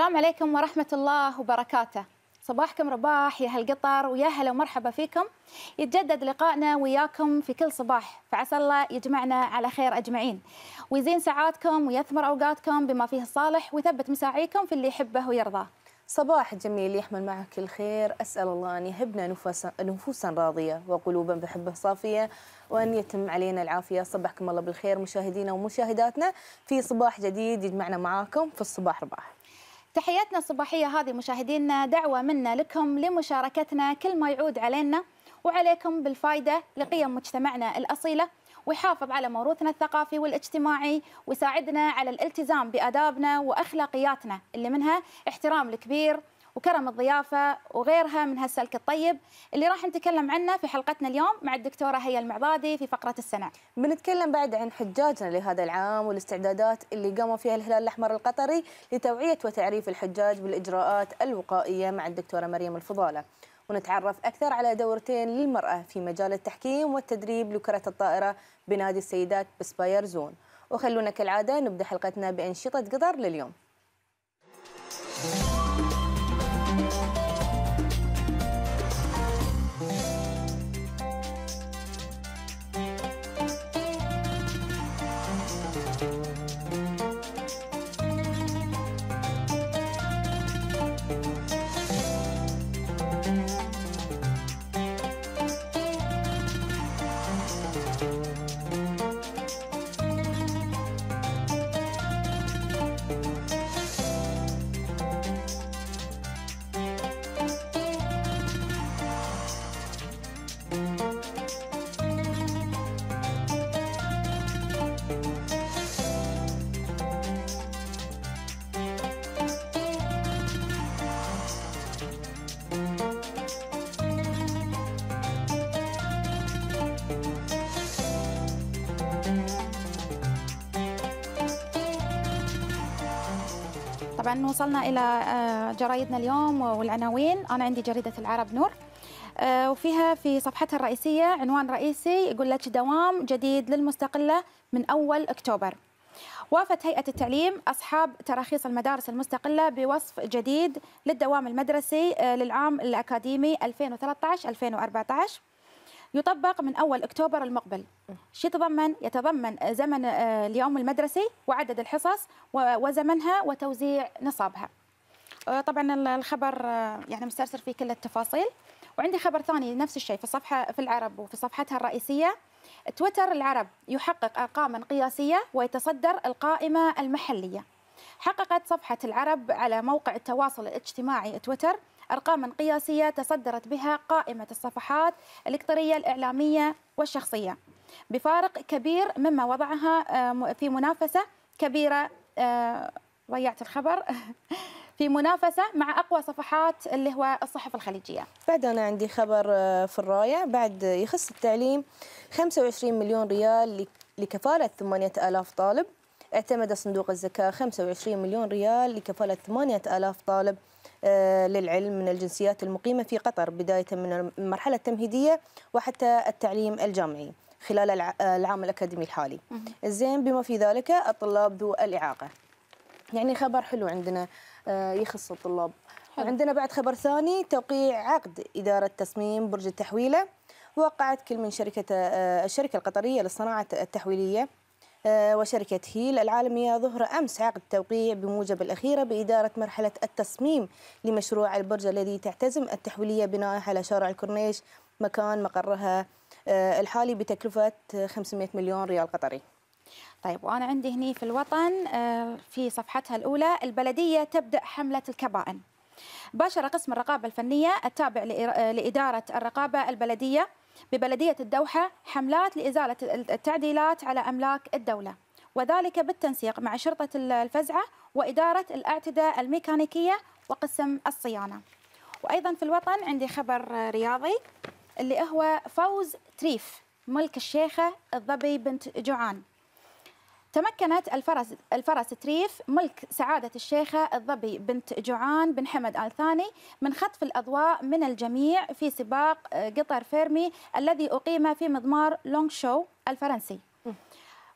السلام عليكم ورحمة الله وبركاته صباحكم رباح يا هالقطر ويا هلا ومرحبا فيكم يتجدد لقائنا وياكم في كل صباح فعسى الله يجمعنا على خير أجمعين ويزين ساعاتكم ويثمر أوقاتكم بما فيه الصالح ويثبت مساعيكم في اللي يحبه ويرضاه صباح جميل يحمل معك كل خير أسأل الله أن يهبنا نفوسا, نفوسا راضية وقلوبا بحبه صافية وأن يتم علينا العافية صبحكم الله بالخير مشاهدينا ومشاهداتنا في صباح جديد يجمعنا معاكم في الصباح رباح تحياتنا الصباحية هذه مشاهدينا دعوة منا لكم لمشاركتنا كل ما يعود علينا وعليكم بالفائدة لقيم مجتمعنا الأصيلة ويحافظ على موروثنا الثقافي والاجتماعي ويساعدنا على الالتزام بآدابنا وأخلاقياتنا اللي منها احترام الكبير وكرم الضيافه وغيرها من هالسلك الطيب اللي راح نتكلم عنه في حلقتنا اليوم مع الدكتوره هيا المعبادي في فقره السنه. بنتكلم بعد عن حجاجنا لهذا العام والاستعدادات اللي قام فيها الهلال الاحمر القطري لتوعيه وتعريف الحجاج بالاجراءات الوقائيه مع الدكتوره مريم الفضاله. ونتعرف أكثر على دورتين للمرأة في مجال التحكيم والتدريب لكرة الطائرة بنادي السيدات بسباير زون وخلونا كالعادة نبدأ حلقتنا بأنشطة قطر لليوم طبعا وصلنا الى آه، جرايدنا اليوم والعناوين انا عندي جريده العرب نور آه، وفيها في صفحتها الرئيسيه عنوان رئيسي يقول لك دوام جديد للمستقله من اول اكتوبر وافت هيئة التعليم أصحاب تراخيص المدارس المستقلة بوصف جديد للدوام المدرسي آه، للعام الأكاديمي 2013-2014 يطبق من أول أكتوبر المقبل شو يتضمن؟ يتضمن زمن آه، اليوم المدرسي وعدد الحصص وزمنها وتوزيع نصابها آه، طبعا الخبر آه، يعني مسترسل في كل التفاصيل وعندي خبر ثاني نفس الشيء في الصفحة في العرب وفي صفحتها الرئيسية تويتر العرب يحقق أرقاما قياسية ويتصدر القائمة المحلية حققت صفحة العرب على موقع التواصل الاجتماعي تويتر أرقاما قياسية تصدرت بها قائمة الصفحات الإلكترونية الإعلامية والشخصية بفارق كبير مما وضعها آه، في منافسة كبيرة آه، ضيعت الخبر في منافسة مع أقوى صفحات اللي هو الصحف الخليجية بعد أنا عندي خبر آه، في الراية بعد يخص التعليم 25 مليون ريال لكفالة 8000 طالب اعتمد صندوق الزكاة 25 مليون ريال لكفالة 8000 طالب آه، للعلم من الجنسيات المقيمة في قطر بداية من المرحلة التمهيدية وحتى التعليم الجامعي خلال آه، العام الأكاديمي الحالي زين بما في ذلك الطلاب ذو الإعاقة يعني خبر حلو عندنا آه، يخص الطلاب حلو. عندنا بعد خبر ثاني توقيع عقد إدارة تصميم برج التحويلة وقعت كل من شركة الشركة القطرية للصناعة التحويلية آه، وشركة هيل العالمية ظهر أمس عقد توقيع بموجب الأخيرة بإدارة مرحلة التصميم لمشروع البرج الذي تعتزم التحويلية بناء على شارع الكورنيش مكان مقرها آه، الحالي بتكلفة 500 مليون ريال قطري طيب وانا عندي هني في الوطن آه، في صفحتها الاولى البلديه تبدا حمله الكبائن باشر قسم الرقابه الفنيه التابع لاداره الرقابه البلديه ببلدية الدوحة حملات لإزالة التعديلات على أملاك الدولة وذلك بالتنسيق مع شرطة الفزعة وإدارة الأعتدة الميكانيكية وقسم الصيانة وأيضا في الوطن عندي خبر رياضي اللي هو فوز تريف ملك الشيخة الظبي بنت جوعان تمكنت الفرس الفرس تريف ملك سعادة الشيخة الظبي بنت جوعان بن حمد آل ثاني من خطف الأضواء من الجميع في سباق آه، قطر فيرمي الذي أقيم في مضمار لونغ شو الفرنسي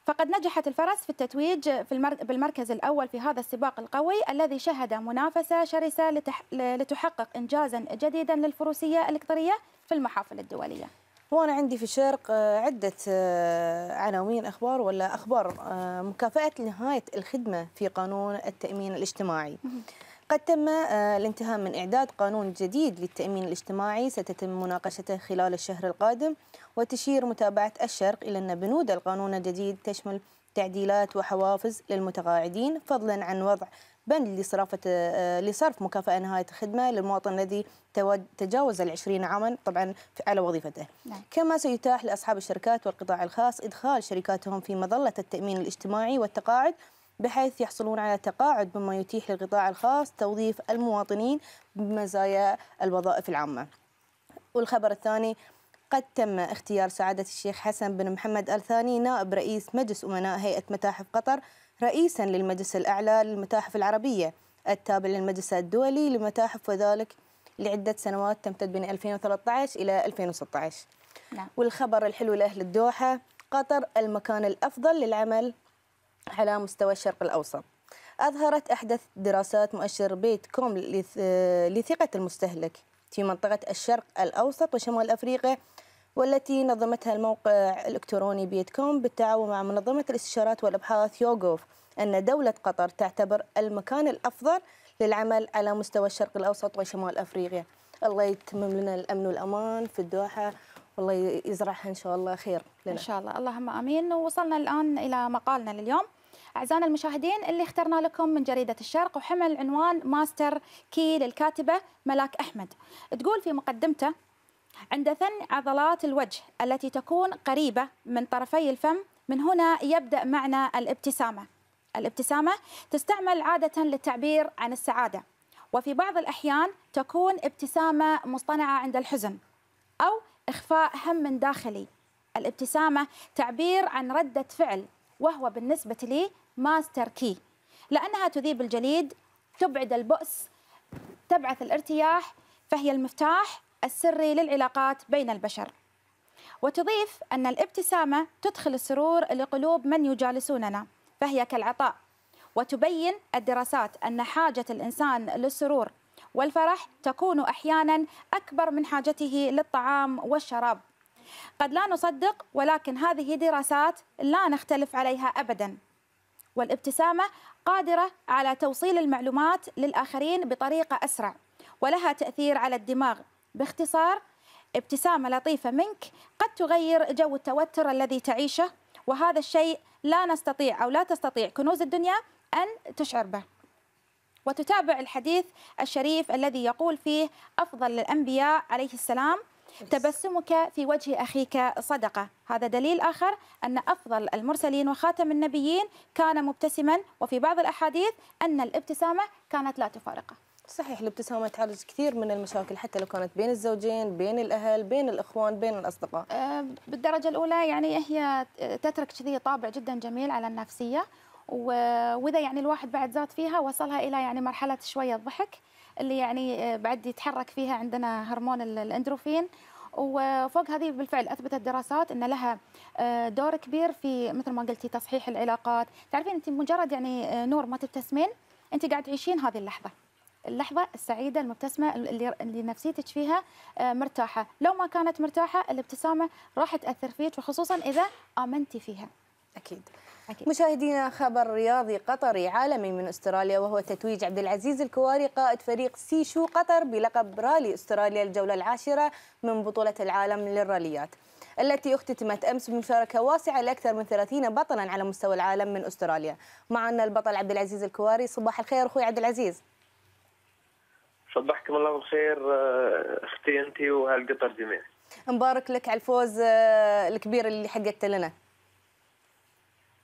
فقد نجحت الفرس في التتويج في بالمركز الأول في هذا السباق القوي الذي شهد منافسة شرسة لتحقق إنجازا جديدا للفروسية الإقطرية في المحافل الدولية هو أنا عندي في الشرق آه، عدة آه، عناوين أخبار ولا أخبار آه، مكافأة نهاية الخدمة في قانون التأمين الاجتماعي قد تم الانتهاء من إعداد قانون جديد للتأمين الاجتماعي ستتم مناقشته خلال الشهر القادم وتشير متابعة الشرق إلى أن بنود القانون الجديد تشمل تعديلات وحوافز للمتقاعدين فضلا عن وضع بند لصرافة لصرف مكافأة نهاية الخدمة للمواطن الذي تجاوز العشرين عاما طبعا على وظيفته نعم. كما سيتاح لأصحاب الشركات والقطاع الخاص إدخال شركاتهم في مظلة التأمين الاجتماعي والتقاعد بحيث يحصلون على تقاعد مما يتيح للقطاع الخاص توظيف المواطنين بمزايا الوظائف العامة والخبر الثاني قد تم اختيار سعادة الشيخ حسن بن محمد آل ثاني نائب رئيس مجلس أمناء هيئة متاحف قطر رئيسا للمجلس الأعلى للمتاحف العربية التابع للمجلس الدولي للمتاحف وذلك لعدة سنوات تمتد بين 2013 إلى 2016 نعم. والخبر الحلو لأهل الدوحة قطر المكان الأفضل للعمل على مستوى الشرق الأوسط أظهرت أحدث دراسات مؤشر بيت كوم لثقة المستهلك في منطقة الشرق الأوسط وشمال أفريقيا والتي نظمتها الموقع الإلكتروني بيت كوم بالتعاون مع منظمة الاستشارات والأبحاث يوغوف أن دولة قطر تعتبر المكان الأفضل للعمل على مستوى الشرق الأوسط وشمال أفريقيا الله يتمم لنا الأمن والأمان في الدوحة والله يزرعها إن شاء الله خير لنا. إن شاء الله اللهم آمين وصلنا الآن إلى مقالنا لليوم أعزائنا المشاهدين اللي اخترنا لكم من جريدة الشرق وحمل عنوان ماستر كي للكاتبة ملاك أحمد تقول في مقدمته عند ثن عضلات الوجه التي تكون قريبة من طرفي الفم من هنا يبدأ معنى الابتسامة الابتسامة تستعمل عادة للتعبير عن السعادة وفي بعض الأحيان تكون ابتسامة مصطنعة عند الحزن أو إخفاء هم داخلي الابتسامة تعبير عن ردة فعل وهو بالنسبة لي ماستر كي لأنها تذيب الجليد تبعد البؤس تبعث الارتياح فهي المفتاح السري للعلاقات بين البشر وتضيف أن الابتسامة تدخل السرور لقلوب من يجالسوننا فهي كالعطاء وتبين الدراسات أن حاجة الإنسان للسرور والفرح تكون أحيانا أكبر من حاجته للطعام والشراب قد لا نصدق ولكن هذه دراسات لا نختلف عليها أبدا والابتسامة قادرة على توصيل المعلومات للآخرين بطريقة أسرع ولها تأثير على الدماغ باختصار ابتسامة لطيفة منك قد تغير جو التوتر الذي تعيشه وهذا الشيء لا نستطيع أو لا تستطيع كنوز الدنيا أن تشعر به وتتابع الحديث الشريف الذي يقول فيه أفضل الأنبياء عليه السلام تبسمك في وجه أخيك صدقة هذا دليل آخر أن أفضل المرسلين وخاتم النبيين كان مبتسما وفي بعض الأحاديث أن الابتسامة كانت لا تفارقه صحيح الابتسامة تعالج كثير من المشاكل حتى لو كانت بين الزوجين بين الأهل بين الإخوان بين الأصدقاء أه، بالدرجة الأولى يعني هي تترك كذي طابع جدا جميل على النفسية وإذا يعني الواحد بعد زاد فيها وصلها إلى يعني مرحلة شوية ضحك اللي يعني أه، بعد يتحرك فيها عندنا هرمون الاندروفين وفوق هذه بالفعل اثبتت دراسات ان لها أه، دور كبير في مثل ما قلتي تصحيح العلاقات، تعرفين انت مجرد يعني نور ما تبتسمين انت قاعد تعيشين هذه اللحظه. اللحظه السعيده المبتسمه اللي, اللي نفسيتك فيها آه، مرتاحه لو ما كانت مرتاحه الابتسامه راح تاثر فيك وخصوصا اذا امنتي فيها اكيد أكيد. مشاهدينا خبر رياضي قطري عالمي من استراليا وهو تتويج عبد العزيز الكواري قائد فريق سيشو قطر بلقب رالي استراليا الجوله العاشره من بطوله العالم للراليات التي اختتمت امس بمشاركه واسعه لاكثر من 30 بطلا على مستوى العالم من استراليا معنا البطل عبد العزيز الكواري صباح الخير اخوي عبد العزيز صبحكم الله بالخير آه، اختي انت وهالقطر جميع مبارك لك على الفوز آه، الكبير اللي حققته لنا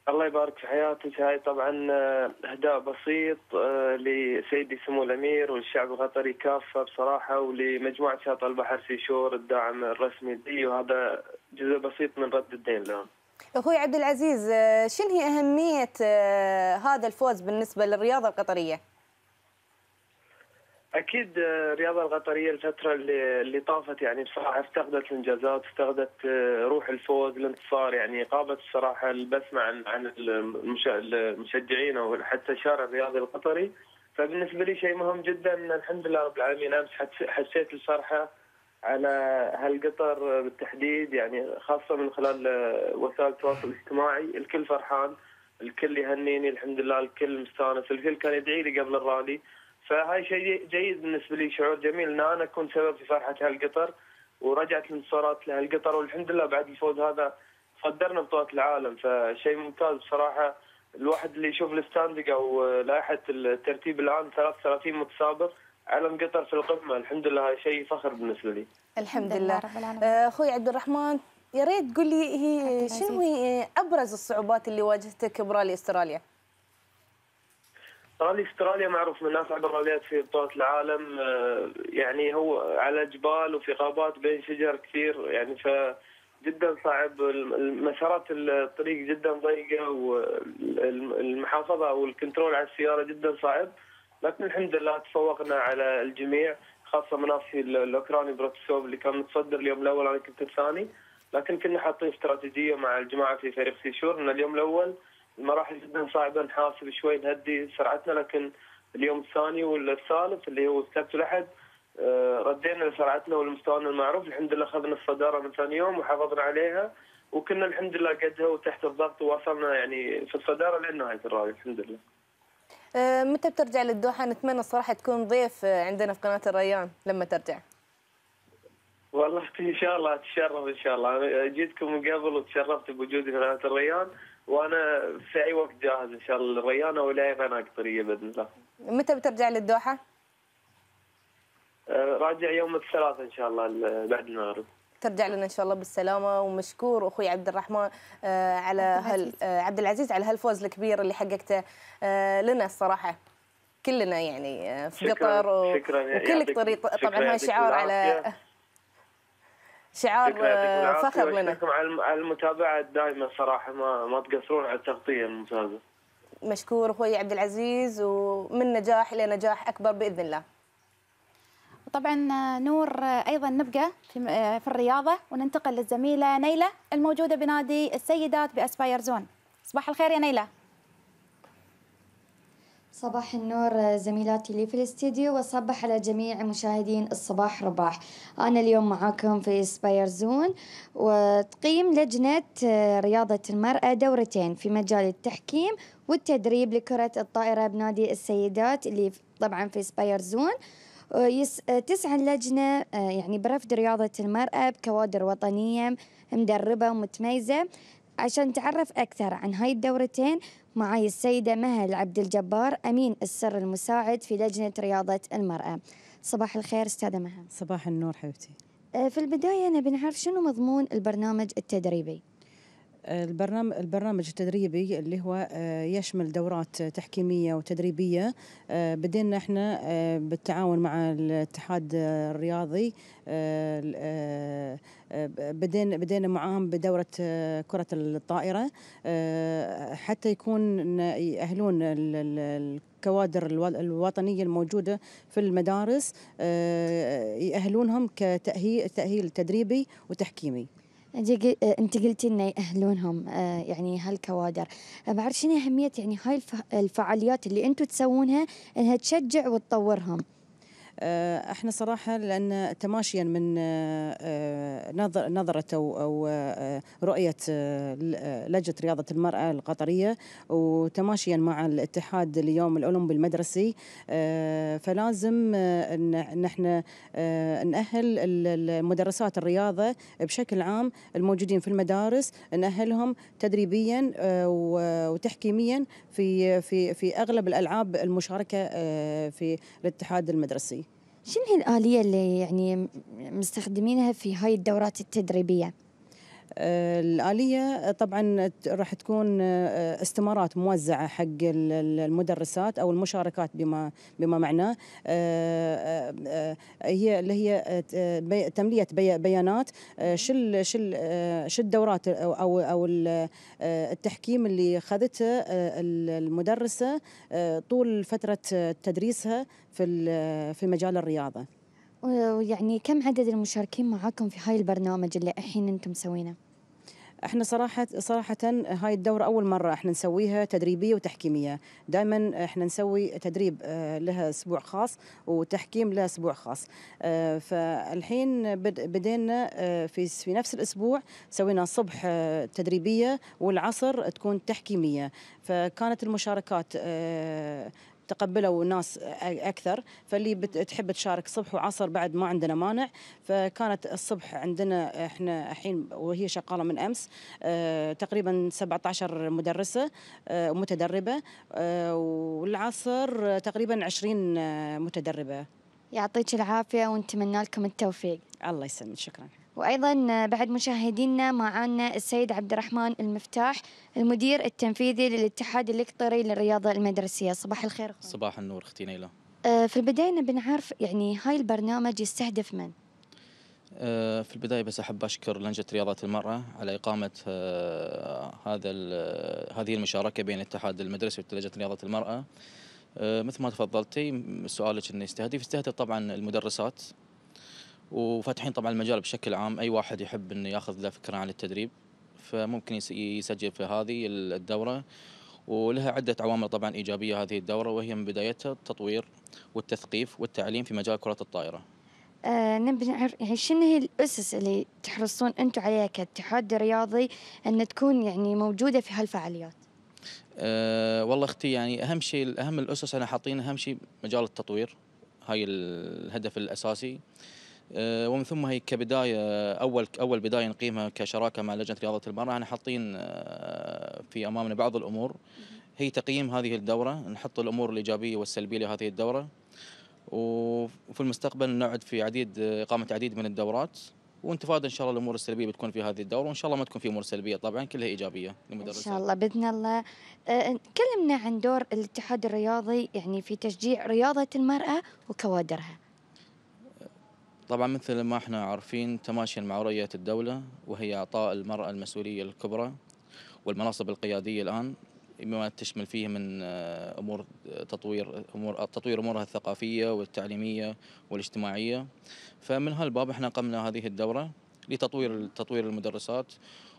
الله يبارك في حياتك هاي طبعا آه، اهداء بسيط لسيدي سمو الامير والشعب القطري كافه بصراحه ولمجموعه شاطئ البحر سيشور الداعم الرسمي لي وهذا جزء بسيط من رد الدين لهم. اخوي عبد العزيز شنو هي اهميه هذا الفوز بالنسبه للرياضه القطريه؟ اكيد آه، الرياضه القطريه الفتره اللي, اللي طافت يعني بصراحه افتقدت الانجازات افتقدت آه، روح الفوز الانتصار يعني قابت الصراحه البسمه عن عن المشجعين او حتى الشارع الرياضي القطري فبالنسبه لي شيء مهم جدا الحمد لله رب العالمين امس حسيت الفرحه على هالقطر بالتحديد يعني خاصه من خلال آه، وسائل التواصل الاجتماعي الكل فرحان الكل يهنيني الحمد لله الكل مستانس الكل كان يدعي لي قبل الرالي فهاي شيء جيد بالنسبه لي شعور جميل ان انا كنت سبب في فرحه هالقطر ورجعت الانتصارات لهالقطر والحمد لله بعد الفوز هذا صدرنا بطوله العالم فشيء ممتاز بصراحه الواحد اللي يشوف الستاندينج او لائحه الترتيب الان 33 متسابق علم قطر في القمه الحمد لله شيء فخر بالنسبه لي الحمد لله آه، اخوي عبد الرحمن يا ريت تقول لي هي شنو هي ابرز الصعوبات اللي واجهتك برالي استراليا؟ رالي استراليا معروف من اصعب الراليات في بطوله العالم آه، يعني هو على جبال وفي غابات بين شجر كثير يعني ف جدا صعب المسارات الطريق جدا ضيقه والمحافظه او الكنترول على السياره جدا صعب لكن الحمد لله تفوقنا على الجميع خاصه منافسي الاوكراني بروتسوف اللي كان متصدر اليوم الاول انا كنت الثاني لكن كنا حاطين استراتيجيه مع الجماعه في فريق سيشور ان اليوم الاول مراحل جدا صعبه نحاسب شوي نهدي سرعتنا لكن اليوم الثاني والثالث اللي هو السبت والاحد آه، ردينا لسرعتنا ولمستوانا المعروف الحمد لله اخذنا الصداره من ثاني يوم وحافظنا عليها وكنا الحمد لله قدها وتحت الضغط وواصلنا يعني في الصداره لنهايه الرالي الحمد لله. آه، متى بترجع للدوحه؟ نتمنى الصراحه تكون ضيف آه، عندنا في قناه الريان لما ترجع. والله ان شاء الله اتشرف ان شاء الله جيتكم من قبل وتشرفت بوجودي في قناه الريان وانا في اي وقت جاهز ان شاء الله الريانه ولايه غير قطريه باذن الله. متى بترجع للدوحه؟ أه، راجع يوم الثلاثاء ان شاء الله بعد المغرب. ترجع لنا ان شاء الله بالسلامه ومشكور اخوي عبد الرحمن أه، على هال أه، عبد العزيز على هالفوز الكبير اللي حققته لنا الصراحه كلنا يعني في قطر و... شكرا وكل طريق طبعا هاي شعار على شعار آه، فخر لنا على المتابعه الدائمه صراحه ما ما تقصرون على التغطيه الممتازه مشكور اخوي عبد العزيز ومن نجاح الى نجاح اكبر باذن الله طبعا آه، نور آه، ايضا نبقى في الرياضه وننتقل للزميله نيله الموجوده بنادي السيدات باسباير زون صباح الخير يا نيله صباح النور زميلاتي اللي في الاستديو وصبح على جميع مشاهدين الصباح رباح أنا اليوم معاكم في سباير زون وتقيم لجنة آه، رياضة المرأة دورتين في مجال التحكيم والتدريب لكرة الطائرة بنادي السيدات اللي طبعا في سباير زون تسعى اللجنة يعني برفض رياضة المرأة بكوادر وطنية مدربة ومتميزة عشان تعرف أكثر عن هاي الدورتين معاي السيدة مهل عبد الجبار أمين السر المساعد في لجنة رياضة المرأة صباح الخير أستاذة مهل صباح النور حبيبتي آه، في البداية نبي نعرف شنو مضمون البرنامج التدريبي البرنامج البرنامج التدريبي اللي هو آه، يشمل دورات تحكيميه وتدريبيه آه، بدينا احنا آه، بالتعاون مع الاتحاد الرياضي بدينا بدينا معاهم بدوره كره الطائره حتى يكون يأهلون الكوادر الوطنية الموجودة في المدارس يأهلونهم كتأهيل تدريبي وتحكيمي آه، انت قلتي انه يأهلونهم آه، يعني هالكوادر ما أه، بعرف شنو اهميه يعني هاي الفعاليات اللي انتم تسوونها انها تشجع وتطورهم آه، احنا صراحه لان تماشيا من آه، آه، نظر نظره او رؤيه لجنه رياضه المراه القطريه وتماشيا مع الاتحاد اليوم الاولمبي المدرسي فلازم ان احنا ناهل المدرسات الرياضه بشكل عام الموجودين في المدارس ناهلهم تدريبيا وتحكيميا في في في اغلب الالعاب المشاركه في الاتحاد المدرسي شنو هي الآلية اللي يعني مستخدمينها في هاي الدورات التدريبية؟ آه، الآلية آه، طبعا راح تكون آه، استمارات موزعة حق المدرسات أو المشاركات بما بما معناه هي اللي هي تملية بيانات شل شل شو الدورات أو أو التحكيم اللي خذته المدرسة طول فترة تدريسها في في مجال الرياضة. ويعني كم عدد المشاركين معاكم في هاي البرنامج اللي الحين انتم مسوينه؟ احنا صراحه صراحه هاي الدوره اول مره احنا نسويها تدريبيه وتحكيميه دائما احنا نسوي تدريب آه، لها اسبوع خاص وتحكيم لها اسبوع خاص آه، فالحين بدينا آه، في في نفس الاسبوع سوينا الصبح تدريبيه والعصر تكون تحكيميه فكانت المشاركات تقبلوا ناس اكثر فاللي تحب تشارك صبح وعصر بعد ما عندنا مانع فكانت الصبح عندنا احنا الحين وهي شغاله من امس تقريبا 17 مدرسه متدربه والعصر تقريبا 20 متدربه يعطيك العافيه ونتمنى لكم التوفيق الله يسلمك شكرا وأيضا بعد مشاهدينا معنا السيد عبد الرحمن المفتاح المدير التنفيذي للاتحاد القطري للرياضة المدرسية صباح الخير أخوان. صباح النور أختي نيلة آه، في البداية بنعرف يعني هاي البرنامج يستهدف من؟ آه، في البدايه بس احب اشكر لجنه رياضه المراه على اقامه آه، هذا هذه المشاركه بين الاتحاد المدرسي ولجنه رياضه المراه مثل ما تفضلتي سؤالك انه يستهدف يستهدف طبعا المدرسات وفاتحين طبعا المجال بشكل عام اي واحد يحب انه ياخذ له فكره عن التدريب فممكن يسجل في هذه الدوره ولها عده عوامل طبعا ايجابيه هذه الدوره وهي من بدايتها التطوير والتثقيف والتعليم في مجال كره الطائره. آه نبي نعرف يعني شنو هي الاسس اللي تحرصون انتم عليها كاتحاد رياضي ان تكون يعني موجوده في هالفعاليات؟ أه والله اختي يعني اهم شيء اهم الاسس انا حاطين اهم شيء مجال التطوير هاي الهدف الاساسي أه آه، ومن ثم هي كبدايه اول اول بدايه نقيمها كشراكه مع لجنه رياضه المراه احنا حاطين آه، في امامنا بعض الامور هي تقييم هذه الدوره نحط الامور الايجابيه والسلبيه لهذه الدوره وفي المستقبل نعد في عديد آه، اقامه عديد من الدورات ونتفادى ان شاء الله الامور السلبيه بتكون في هذه الدوره وان شاء الله ما تكون في امور سلبيه طبعا كلها ايجابيه للمدرسين ان شاء الله باذن الله كلمنا عن دور الاتحاد الرياضي يعني في تشجيع رياضه المراه وكوادرها طبعا مثل ما احنا عارفين تماشيا مع رؤية الدولة وهي إعطاء المرأة المسؤولية الكبرى والمناصب القيادية الآن بما تشمل فيه من آه، امور تطوير امور تطوير امورها الثقافيه والتعليميه والاجتماعيه فمن هالباب احنا قمنا هذه الدوره لتطوير تطوير المدرسات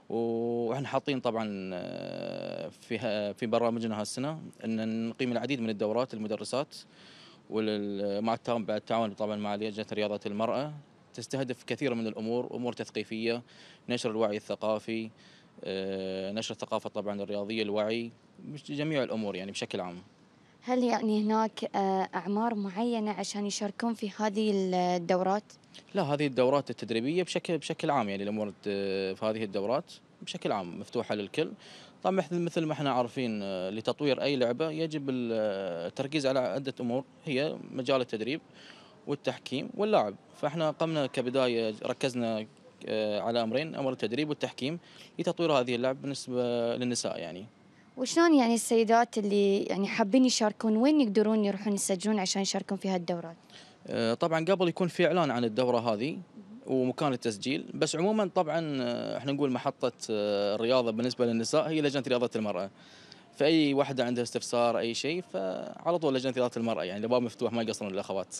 واحنا حاطين طبعا آه، في في برامجنا هالسنه ان نقيم العديد من الدورات المدرسات ومع التعاون بعد التعاون طبعا مع لجنه رياضه المراه تستهدف كثير من الامور امور تثقيفيه نشر الوعي الثقافي آه، نشر الثقافه طبعا الرياضيه الوعي جميع الامور يعني بشكل عام هل يعني هناك آه، اعمار معينه عشان يشاركون في هذه الدورات لا هذه الدورات التدريبيه بشكل بشكل عام يعني الامور آه، في هذه الدورات بشكل عام مفتوحه للكل طبعا مثل ما احنا عارفين آه، لتطوير اي لعبه يجب آه، التركيز على عده امور هي مجال التدريب والتحكيم واللاعب فاحنا قمنا كبدايه ركزنا آه، على امرين امر التدريب والتحكيم لتطوير هذه اللعبه بالنسبه للنساء يعني وشلون يعني السيدات اللي يعني حابين يشاركون وين يقدرون يروحون يسجلون عشان يشاركون في هالدورات؟ طبعا قبل يكون في اعلان عن الدوره هذه ومكان التسجيل بس عموما طبعا آه، احنا نقول محطه آه، الرياضه بالنسبه للنساء هي لجنه رياضه المراه فاي واحده عندها استفسار اي شيء فعلى طول لجنه رياضه المراه يعني الباب مفتوح ما يقصرون الاخوات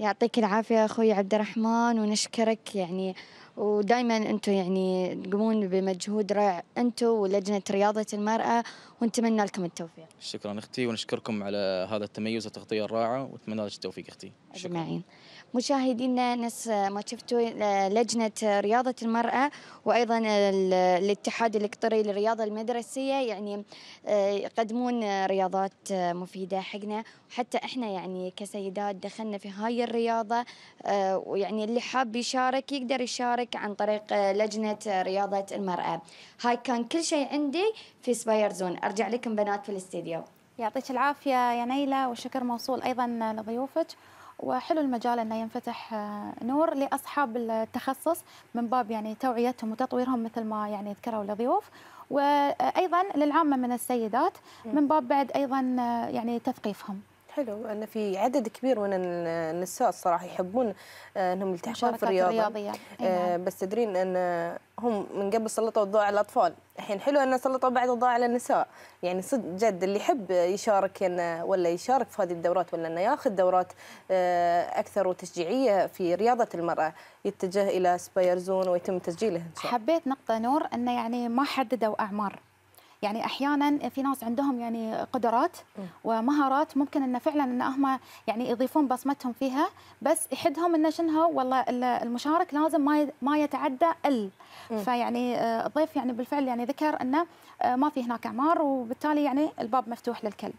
يعطيك العافية أخوي عبد الرحمن ونشكرك يعني ودائما أنتم يعني تقومون بمجهود رائع أنتم ولجنة رياضة المرأة ونتمنى لكم التوفيق. شكرا أختي ونشكركم على هذا التميز والتغطية الرائعة ونتمنى لك التوفيق أختي. أجمعين. مشاهدينا نفس ما شفتوا آه، لجنة رياضة المرأة وأيضا الاتحاد الإقطري للرياضة المدرسية يعني آه، يقدمون رياضات مفيدة حقنا وحتى إحنا يعني كسيدات دخلنا في هاي الرياضة آه، ويعني اللي حاب يشارك يقدر يشارك عن طريق لجنة رياضة المرأة هاي كان كل شيء عندي في سباير زون أرجع لكم بنات في الاستديو يعطيك العافية يا نيلة والشكر موصول أيضا لضيوفك وحلو المجال انه ينفتح آه، نور لاصحاب التخصص من باب يعني توعيتهم وتطويرهم مثل ما يعني ذكروا الضيوف وايضا للعامه من السيدات من باب بعد ايضا آه، يعني تثقيفهم حلو ان في عدد كبير من النساء الصراحه يحبون آه، انهم يلتحقون في الرياضه الرياضية. آه، نعم. بس تدرين ان هم من قبل سلطوا الضوء على الاطفال الحين حلو ان سلطوا بعد الضوء على النساء يعني صدق جد اللي يحب يشارك انه ولا يشارك في هذه الدورات ولا انه ياخذ دورات آه، اكثر وتشجيعيه في رياضه المراه يتجه الى سباير زون ويتم تسجيله حبيت نقطه نور انه يعني ما حددوا اعمار يعني احيانا في ناس عندهم يعني قدرات ومهارات ممكن انه فعلا ان هم يعني يضيفون بصمتهم فيها بس يحدهم انه شنها والله المشارك لازم ما ما يتعدى ال فيعني آه، الضيف يعني بالفعل يعني ذكر انه آه، ما في هناك اعمار وبالتالي يعني الباب مفتوح للكل.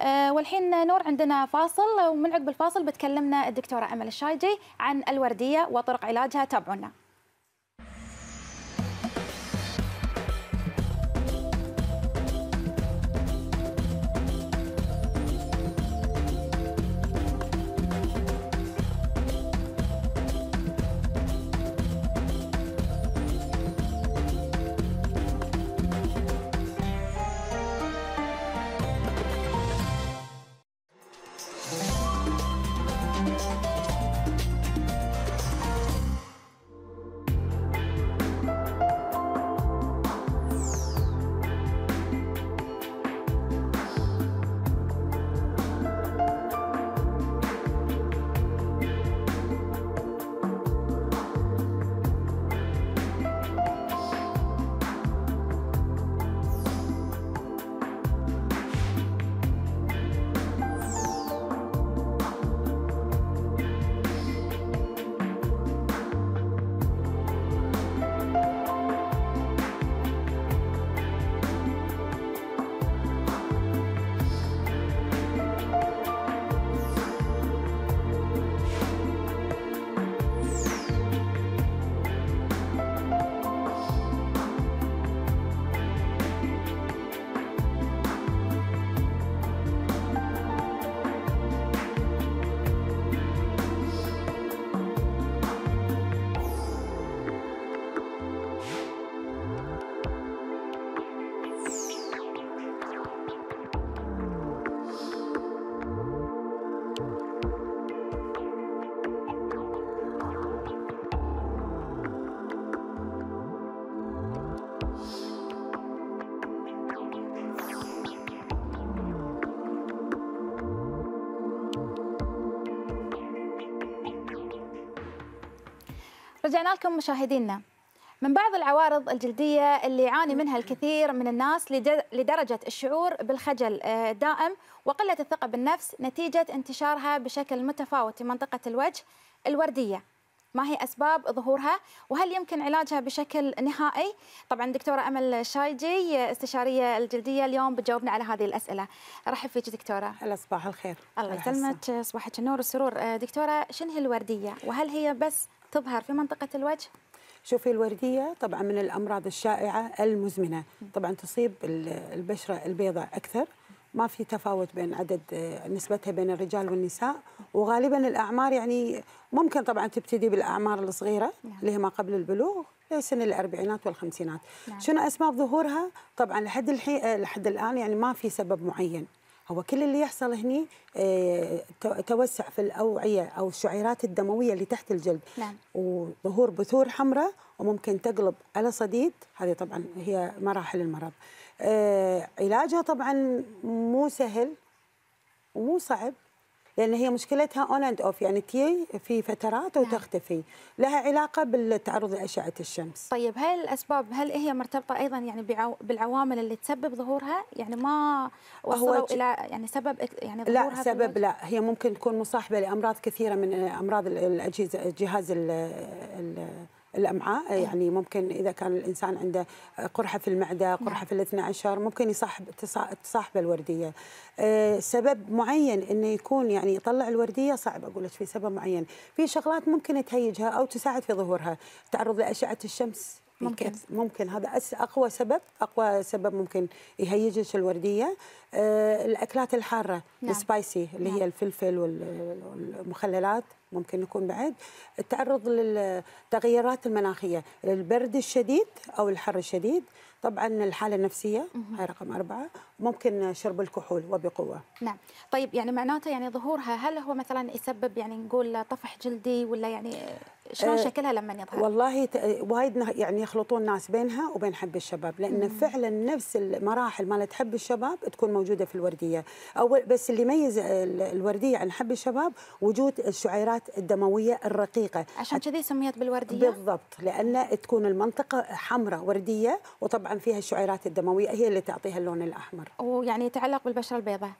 آه، والحين نور عندنا فاصل ومن عقب الفاصل بتكلمنا الدكتوره امل الشايجي عن الورديه وطرق علاجها تابعونا. رجعنا لكم مشاهدينا من بعض العوارض الجلدية اللي يعاني منها الكثير من الناس لدرجة الشعور بالخجل الدائم آه، وقلة الثقة بالنفس نتيجة انتشارها بشكل متفاوت في منطقة الوجه الوردية ما هي أسباب ظهورها وهل يمكن علاجها بشكل نهائي طبعا دكتورة أمل الشايجي استشارية الجلدية اليوم بتجاوبنا على هذه الأسئلة ارحب فيك دكتورة هلا صباح الخير الله يسلمك صباحك النور والسرور آه، دكتورة شنو هي الوردية وهل هي بس تظهر في منطقة الوجه؟ شوفي الوردية طبعا من الأمراض الشائعة المزمنة طبعا تصيب البشرة البيضاء أكثر ما في تفاوت بين عدد آه، نسبتها بين الرجال والنساء وغالبا الأعمار يعني ممكن طبعا تبتدي بالأعمار الصغيرة نعم. اللي هي ما قبل البلوغ لسن الاربعينات والخمسينات نعم. شنو اسباب ظهورها طبعا لحد الحين آه، لحد الان يعني ما في سبب معين هو كل اللي يحصل هني آه، توسع في الاوعيه او الشعيرات الدمويه اللي تحت الجلد نعم. وظهور بثور حمراء وممكن تقلب على صديد هذه طبعا هي مراحل المرض آه، علاجها طبعا مو سهل ومو صعب لان هي مشكلتها اون اند اوف يعني تي في فترات نعم. وتختفي لها علاقه بالتعرض لاشعه الشمس طيب هل الاسباب هل هي مرتبطه ايضا يعني بالعوامل اللي تسبب ظهورها يعني ما وصلوا الى يعني سبب يعني ظهورها لا سبب لا هي ممكن تكون مصاحبه لامراض كثيره من امراض الاجهزه الجهاز ال الامعاء إيه. يعني ممكن اذا كان الانسان عنده قرحه في المعده قرحه نعم. في الاثنى عشر ممكن يصاحب تصاحب الورديه آه، سبب معين انه يكون يعني يطلع الورديه صعب اقول لك في سبب معين في شغلات ممكن تهيجها او تساعد في ظهورها تعرض لاشعه الشمس ممكن ممكن هذا اقوى سبب اقوى سبب ممكن يهيجك الورديه آه، الاكلات الحاره نعم. السبايسي اللي نعم. هي الفلفل والمخللات ممكن يكون بعد التعرض للتغيرات المناخيه البرد الشديد او الحر الشديد طبعا الحاله النفسيه هاي رقم اربعه ممكن شرب الكحول وبقوه نعم طيب يعني معناته يعني ظهورها هل هو مثلا يسبب يعني نقول طفح جلدي ولا يعني شلون آه، شكلها لما يظهر؟ والله وايد يعني يخلطون ناس بينها وبين حب الشباب لان مم. فعلا نفس المراحل مالت حب الشباب تكون موجوده موجوده في الورديه اول بس اللي يميز الورديه عن حب الشباب وجود الشعيرات الدمويه الرقيقه عشان كذي سميت بالورديه بالضبط لان تكون المنطقه حمراء ورديه وطبعا فيها الشعيرات الدمويه هي اللي تعطيها اللون الاحمر ويعني يتعلق بالبشره البيضاء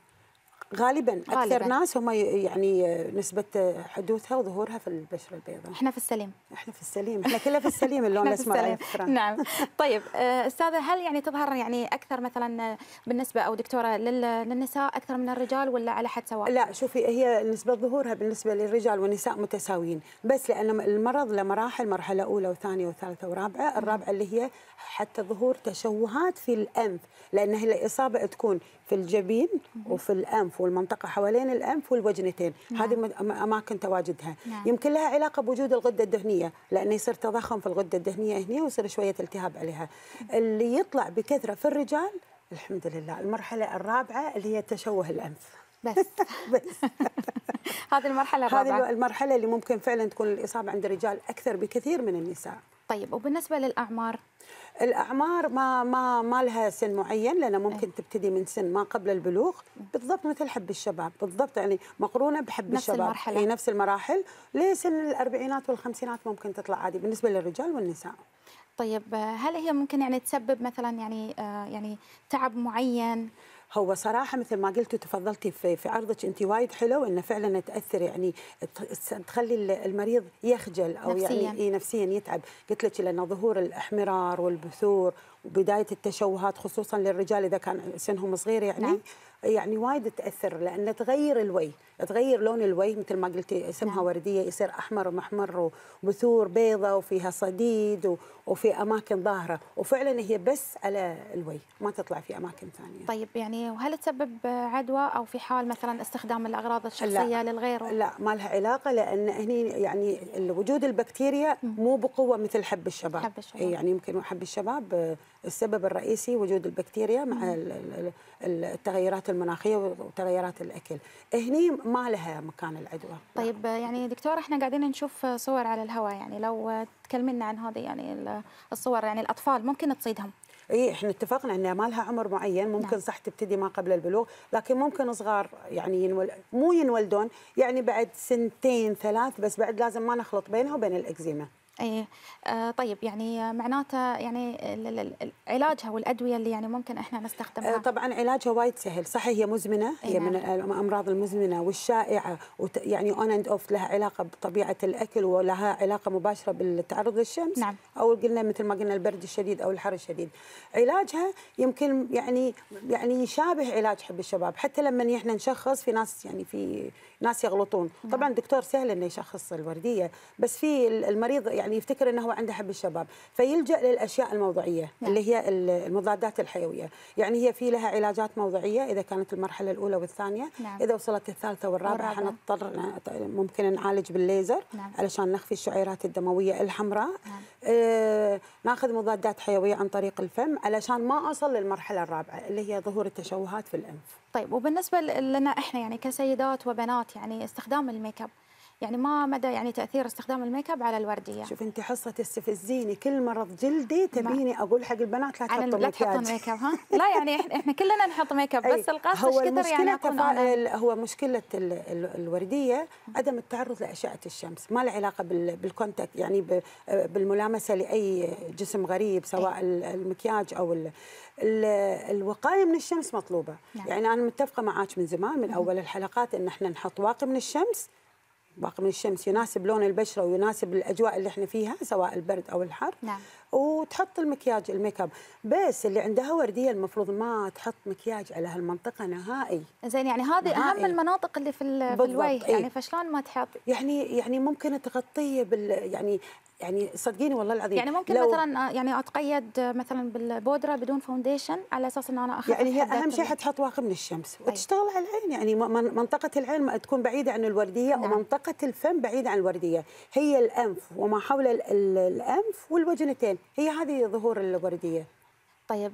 غالبا اكثر غالباً. ناس هم يعني نسبه حدوثها وظهورها في البشره البيضاء احنا في السليم احنا في السليم احنا كلنا في السليم اللون الاسمر نعم طيب آه، استاذه هل يعني تظهر يعني اكثر مثلا بالنسبه او دكتوره للنساء اكثر من الرجال ولا على حد سواء لا شوفي هي نسبه ظهورها بالنسبه للرجال والنساء متساويين بس لان المرض لمراحل مرحله اولى وثانيه وثالثه ورابعه الرابعه اللي هي حتى ظهور تشوهات في الانف لان هي الاصابه تكون في الجبين وفي الانف الانف والمنطقه حوالين الانف والوجنتين نعم. هذه اماكن تواجدها نعم. يمكن لها علاقه بوجود الغده الدهنيه لانه يصير تضخم في الغده الدهنيه هنا ويصير شويه التهاب عليها اللي يطلع بكثره في الرجال الحمد لله المرحله الرابعه اللي هي تشوه الانف بس بس هذه المرحله الرابعه هذه المرحله اللي ممكن فعلا تكون الاصابه عند الرجال اكثر بكثير من النساء طيب وبالنسبه للاعمار الاعمار ما ما ما لها سن معين لان إيه. ممكن تبتدي من سن ما قبل البلوغ بالضبط مثل حب الشباب بالضبط يعني مقرونه بحب نفس الشباب المرحلة. في إيه، نفس المراحل لسن الاربعينات والخمسينات ممكن تطلع عادي بالنسبه للرجال والنساء طيب هل هي ممكن يعني تسبب مثلا يعني آه، يعني تعب معين هو صراحه مثل ما قلت تفضلتي في, في عرضك انت وايد حلو انه فعلا تاثر يعني تخلي المريض يخجل او يعني نفسياً. يعني نفسيا يتعب قلت لك لان ظهور الاحمرار والبثور بدايه التشوهات خصوصا للرجال اذا كان سنهم صغير يعني نعم. يعني وايد تاثر لان تغير الوي تغير لون الوي مثل ما قلتي اسمها نعم. ورديه يصير احمر ومحمر وبثور بيضة وفيها صديد وفي اماكن ظاهره وفعلا هي بس على الوي ما تطلع في اماكن ثانيه طيب يعني وهل تسبب عدوى او في حال مثلا استخدام الاغراض الشخصيه لا. للغير لا ما لها علاقه لان هني يعني وجود البكتيريا مو بقوه مثل حب الشباب, حب الشباب. يعني يمكن حب الشباب السبب الرئيسي وجود البكتيريا مع التغيرات المناخيه وتغيرات الاكل هني ما لها مكان العدوى طيب يعني دكتور احنا قاعدين نشوف صور على الهواء يعني لو تكلمنا عن هذه يعني الصور يعني الاطفال ممكن تصيدهم اي احنا اتفقنا انها ما لها عمر معين ممكن نعم. صح تبتدي ما قبل البلوغ لكن ممكن صغار يعني ينول مو ينولدون يعني بعد سنتين ثلاث بس بعد لازم ما نخلط بينها وبين الاكزيما اي آه، طيب يعني معناته يعني علاجها والادويه اللي يعني ممكن احنا آه، نستخدمها طبعا علاجها وايد سهل صح هي مزمنه هي نعم. من الامراض المزمنه والشائعه يعني اون اند اوف لها علاقه بطبيعه الاكل ولها علاقه مباشره بالتعرض للشمس نعم. او قلنا مثل ما قلنا البرد الشديد او الحر الشديد علاجها يمكن يعني يعني يشابه علاج حب الشباب حتى لما احنا نشخص في ناس يعني في ناس يغلطون نعم. طبعا الدكتور سهل انه يشخص الورديه بس في المريض يعني يعني يفتكر انه هو عنده حب الشباب فيلجا للاشياء الموضعيه نعم. اللي هي المضادات الحيويه يعني هي في لها علاجات موضعيه اذا كانت المرحله الاولى والثانيه نعم. اذا وصلت الثالثه والرابعه حنضطر ممكن نعالج بالليزر نعم. علشان نخفي الشعيرات الدمويه الحمراء نعم. آه ناخذ مضادات حيويه عن طريق الفم علشان ما اصل للمرحله الرابعه اللي هي ظهور التشوهات في الانف طيب وبالنسبه لنا احنا يعني كسيدات وبنات يعني استخدام الميك اب يعني ما مدى يعني تاثير استخدام الميك اب على الورديه شوف انت حصه تستفزيني كل مرض جلدي تبيني اقول حق البنات لا تحطوا لا تحطون ميك اب ها لا يعني احنا كلنا نحط ميك اب بس القصد هو يعني المشكله يعني تفاعل هو مشكله ال ال الورديه عدم التعرض لاشعه الشمس ما له علاقه بالكونتاكت يعني بالملامسه لاي جسم غريب سواء المكياج او ال ال الوقايه من الشمس مطلوبه نعم. يعني انا متفقه معاك من زمان من اول الحلقات ان احنا نحط واقي من الشمس باقي الشمس يناسب لون البشره ويناسب الاجواء اللي احنا فيها سواء البرد او الحر نعم. وتحط المكياج الميك اب بس اللي عندها ورديه المفروض ما تحط مكياج على هالمنطقه نهائي زين يعني هذه نهائي. اهم المناطق اللي في, في الوجه يعني فشلون ما تحط يعني يعني ممكن تغطيه بال يعني يعني صدقيني والله العظيم يعني ممكن مثلا آه، يعني اتقيد آه، مثلا بالبودره بدون فاونديشن على اساس ان انا اخذ يعني هي اهم شيء حتحط واقي من الشمس أيه. وتشتغل على العين يعني منطقه العين تكون بعيده عن الورديه نعم. ومنطقه الفم بعيده عن الورديه هي الانف وما حول الانف والوجنتين هي هذه ظهور الورديه طيب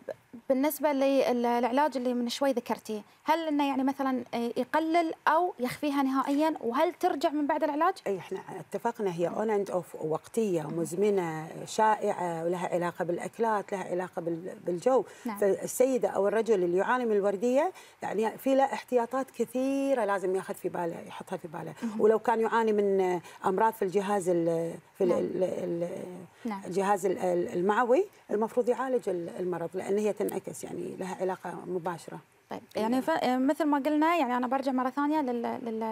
بالنسبه للعلاج اللي من شوي ذكرتيه هل انه يعني مثلا آه، يقلل او يخفيها نهائيا وهل ترجع من بعد العلاج اي احنا اتفقنا هي اون اند اوف وقتيه مزمنه شائعه ولها علاقه بالاكلات لها علاقه بالجو نعم. فالسيده او الرجل اللي يعاني من الورديه يعني في له احتياطات كثيره لازم ياخذ في باله يحطها في باله ولو كان يعاني من آه، امراض في الجهاز في نعم. نعم. الجهاز المعوي المفروض يعالج المرض لان هي تنعكس يعني لها علاقه مباشره طيب إيه يعني مثل ما قلنا يعني انا برجع مره ثانيه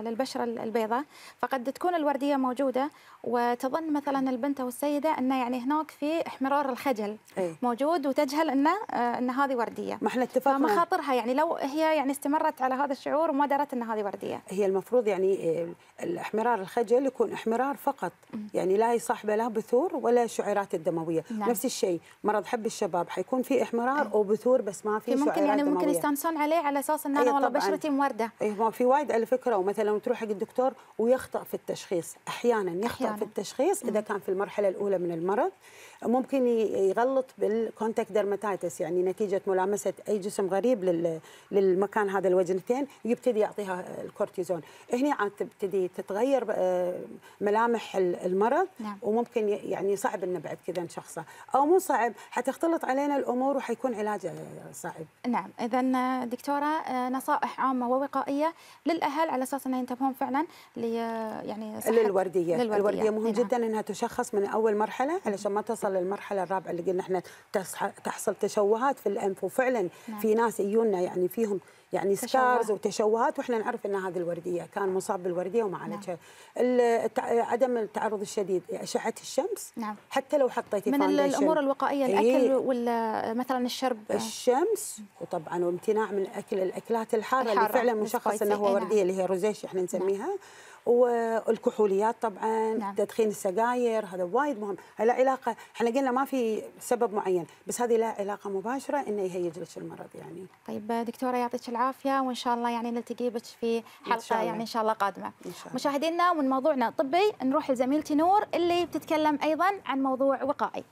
للبشره البيضاء فقد تكون الورديه موجوده وتظن مثلا البنت او السيده انه يعني هناك في احمرار الخجل إيه. موجود وتجهل انه ان هذه ورديه ما احنا اتفقنا فمخاطرها يعني لو هي يعني استمرت على هذا الشعور وما درت ان هذه ورديه هي المفروض يعني آه، الاحمرار الخجل يكون احمرار فقط يعني لا يصاحبه لا بثور ولا شعيرات الدمويه نعم. نفس الشيء مرض حب الشباب حيكون في احمرار إيه. وبثور بس ما في, في ممكن يعني دموية. ممكن يستانسون عليه على اساس ان إيه، انا والله بشرتي مورده ما إيه، في وايد على فكره ومثلا تروح حق الدكتور ويخطا في التشخيص احيانا يخطا أحياناً. في التشخيص اذا كان في المرحله الاولى من المرض ممكن يغلط بالكونتاكت درماتايتس يعني نتيجه ملامسه اي جسم غريب للمكان هذا الوجنتين يبتدي يعطيها الكورتيزون هنا عاد تبتدي تتغير آه، ملامح المرض نعم. وممكن يعني صعب انه بعد كذا نشخصه او مو صعب حتختلط علينا الامور وحيكون علاجه آه، صعب نعم اذا آه، دكتوره نصائح عامه ووقائيه للاهل على اساس انه ينتبهون فعلا يعني للورديه للورديه, الوردية مهم نعم. جدا انها تشخص من اول مرحله علشان ما تصل توصل للمرحله الرابعه اللي قلنا احنا تحصل تشوهات في الانف وفعلا نعم. في ناس يجونا يعني فيهم يعني سكارز وتشوهات واحنا نعرف ان هذه الورديه كان مصاب بالورديه وما عالجها نعم. عدم التعرض الشديد اشعه الشمس نعم. حتى لو حطيتي من الامور الوقائيه إيه. الاكل ولا مثلا الشرب الشمس وطبعا وامتناع من الاكل الاكلات الحاره, الحارة. اللي فعلا مشخص انه هو إيه، ورديه نعم. اللي هي روزيش احنا نسميها نعم. والكحوليات طبعا نعم. تدخين السجاير هذا وايد مهم لا علاقه احنا قلنا ما في سبب معين بس هذه لها علاقه مباشره انه يهيج لك المرض يعني طيب دكتوره يعطيك العافيه وان شاء الله يعني نلتقي بك في حلقه إن يعني ان شاء الله قادمه إن شاء الله. مشاهدينا ومن موضوعنا طبي نروح لزميلتي نور اللي بتتكلم ايضا عن موضوع وقائي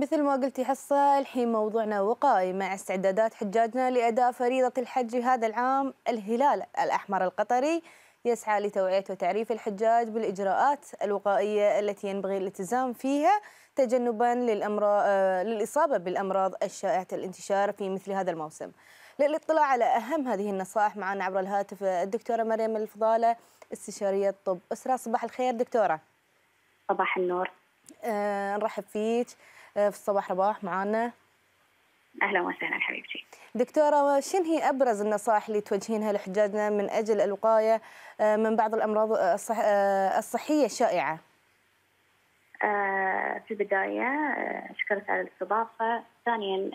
مثل ما قلتي حصة الحين موضوعنا وقائي مع استعدادات حجاجنا لأداء فريضة الحج هذا العام الهلال الأحمر القطري يسعى لتوعية وتعريف الحجاج بالإجراءات الوقائية التي ينبغي الالتزام فيها تجنبا للأمراض آه، للإصابة بالأمراض الشائعة الانتشار في مثل هذا الموسم للاطلاع على أهم هذه النصائح معنا عبر الهاتف الدكتورة مريم الفضالة استشارية طب أسرة صباح الخير دكتورة صباح النور أه نرحب فيك آه، في الصباح رباح معانا اهلا وسهلا حبيبتي دكتوره شن هي ابرز النصائح اللي توجهينها لحجاجنا من اجل الوقايه آه، من بعض الامراض آه، الصحيه الشائعه في البدايه شكرت على الاستضافه ثانيا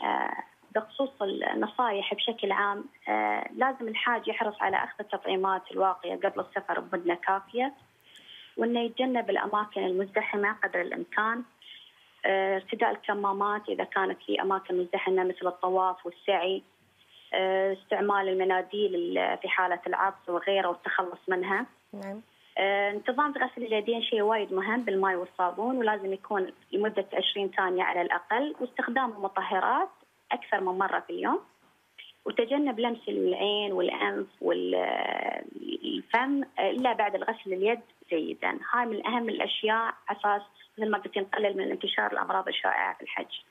بخصوص النصائح بشكل عام لازم الحاج يحرص على اخذ التطعيمات الواقيه قبل السفر بمده كافيه وانه يتجنب الاماكن المزدحمه قدر الامكان آه، ارتداء الكمامات اذا كانت في اماكن مزدحمه مثل الطواف والسعي آه، استعمال المناديل في حاله العطس وغيره والتخلص منها نعم آه، انتظام غسل اليدين شيء وايد مهم بالماء والصابون ولازم يكون لمدة 20 ثانية على الأقل واستخدام المطهرات أكثر من مرة في اليوم وتجنب لمس العين والأنف والفم إلا بعد الغسل اليد جيدا هاي من أهم الأشياء أساس مثل ما قلت نقلل من انتشار الأمراض الشائعة في الحج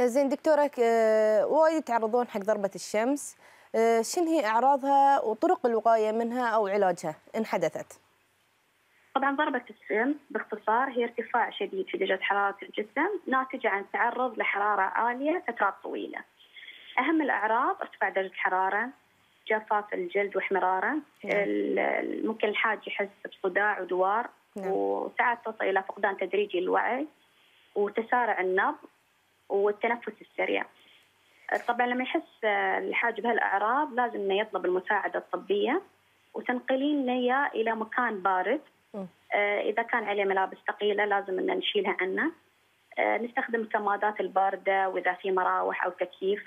زين دكتورة آه، وايد يتعرضون حق ضربة الشمس آه، شنو هي أعراضها وطرق الوقاية منها أو علاجها إن حدثت؟ طبعا ضربة الشمس باختصار هي ارتفاع شديد في درجة حرارة الجسم ناتج عن تعرض لحرارة عالية فترات طويلة. أهم الأعراض ارتفاع درجة الحرارة، جفاف الجلد واحمراره نعم. ممكن الحاج يحس بصداع ودوار نعم. وساعات توصل الى فقدان تدريجي للوعي وتسارع النبض والتنفس السريع طبعا لما يحس الحاج بهالاعراض لازم انه يطلب المساعده الطبيه وتنقلين اياه الى مكان بارد آه، اذا كان عليه ملابس ثقيله لازم ان نشيلها عنه آه، نستخدم الكمادات البارده واذا في مراوح او تكييف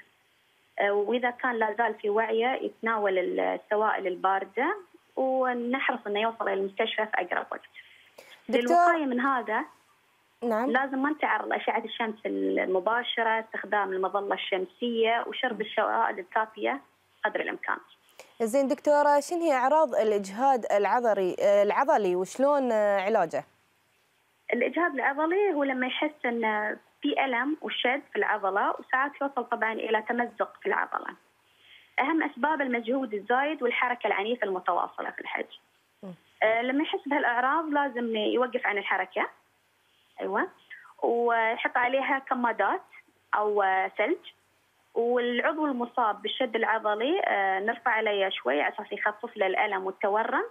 واذا كان لا زال في وعيه يتناول السوائل البارده ونحرص انه يوصل الى المستشفى في اقرب وقت. للوقايه من هذا نعم لازم ما نتعرض لاشعه الشمس المباشره، استخدام المظله الشمسيه وشرب السوائل الكافيه قدر الامكان. زين دكتوره شنو هي اعراض الاجهاد العضلي العضلي وشلون علاجه؟ الاجهاد العضلي هو لما يحس انه في ألم وشد في العضلة وساعات يوصل طبعا إلى تمزق في العضلة أهم أسباب المجهود الزايد والحركة العنيفة المتواصلة في الحج أه لما يحس بهالأعراض لازم يوقف عن الحركة أيوة ويحط عليها كمادات أو آه، ثلج والعضو المصاب بالشد العضلي أه نرفع عليه شوي على أساس يخفف له الألم والتورم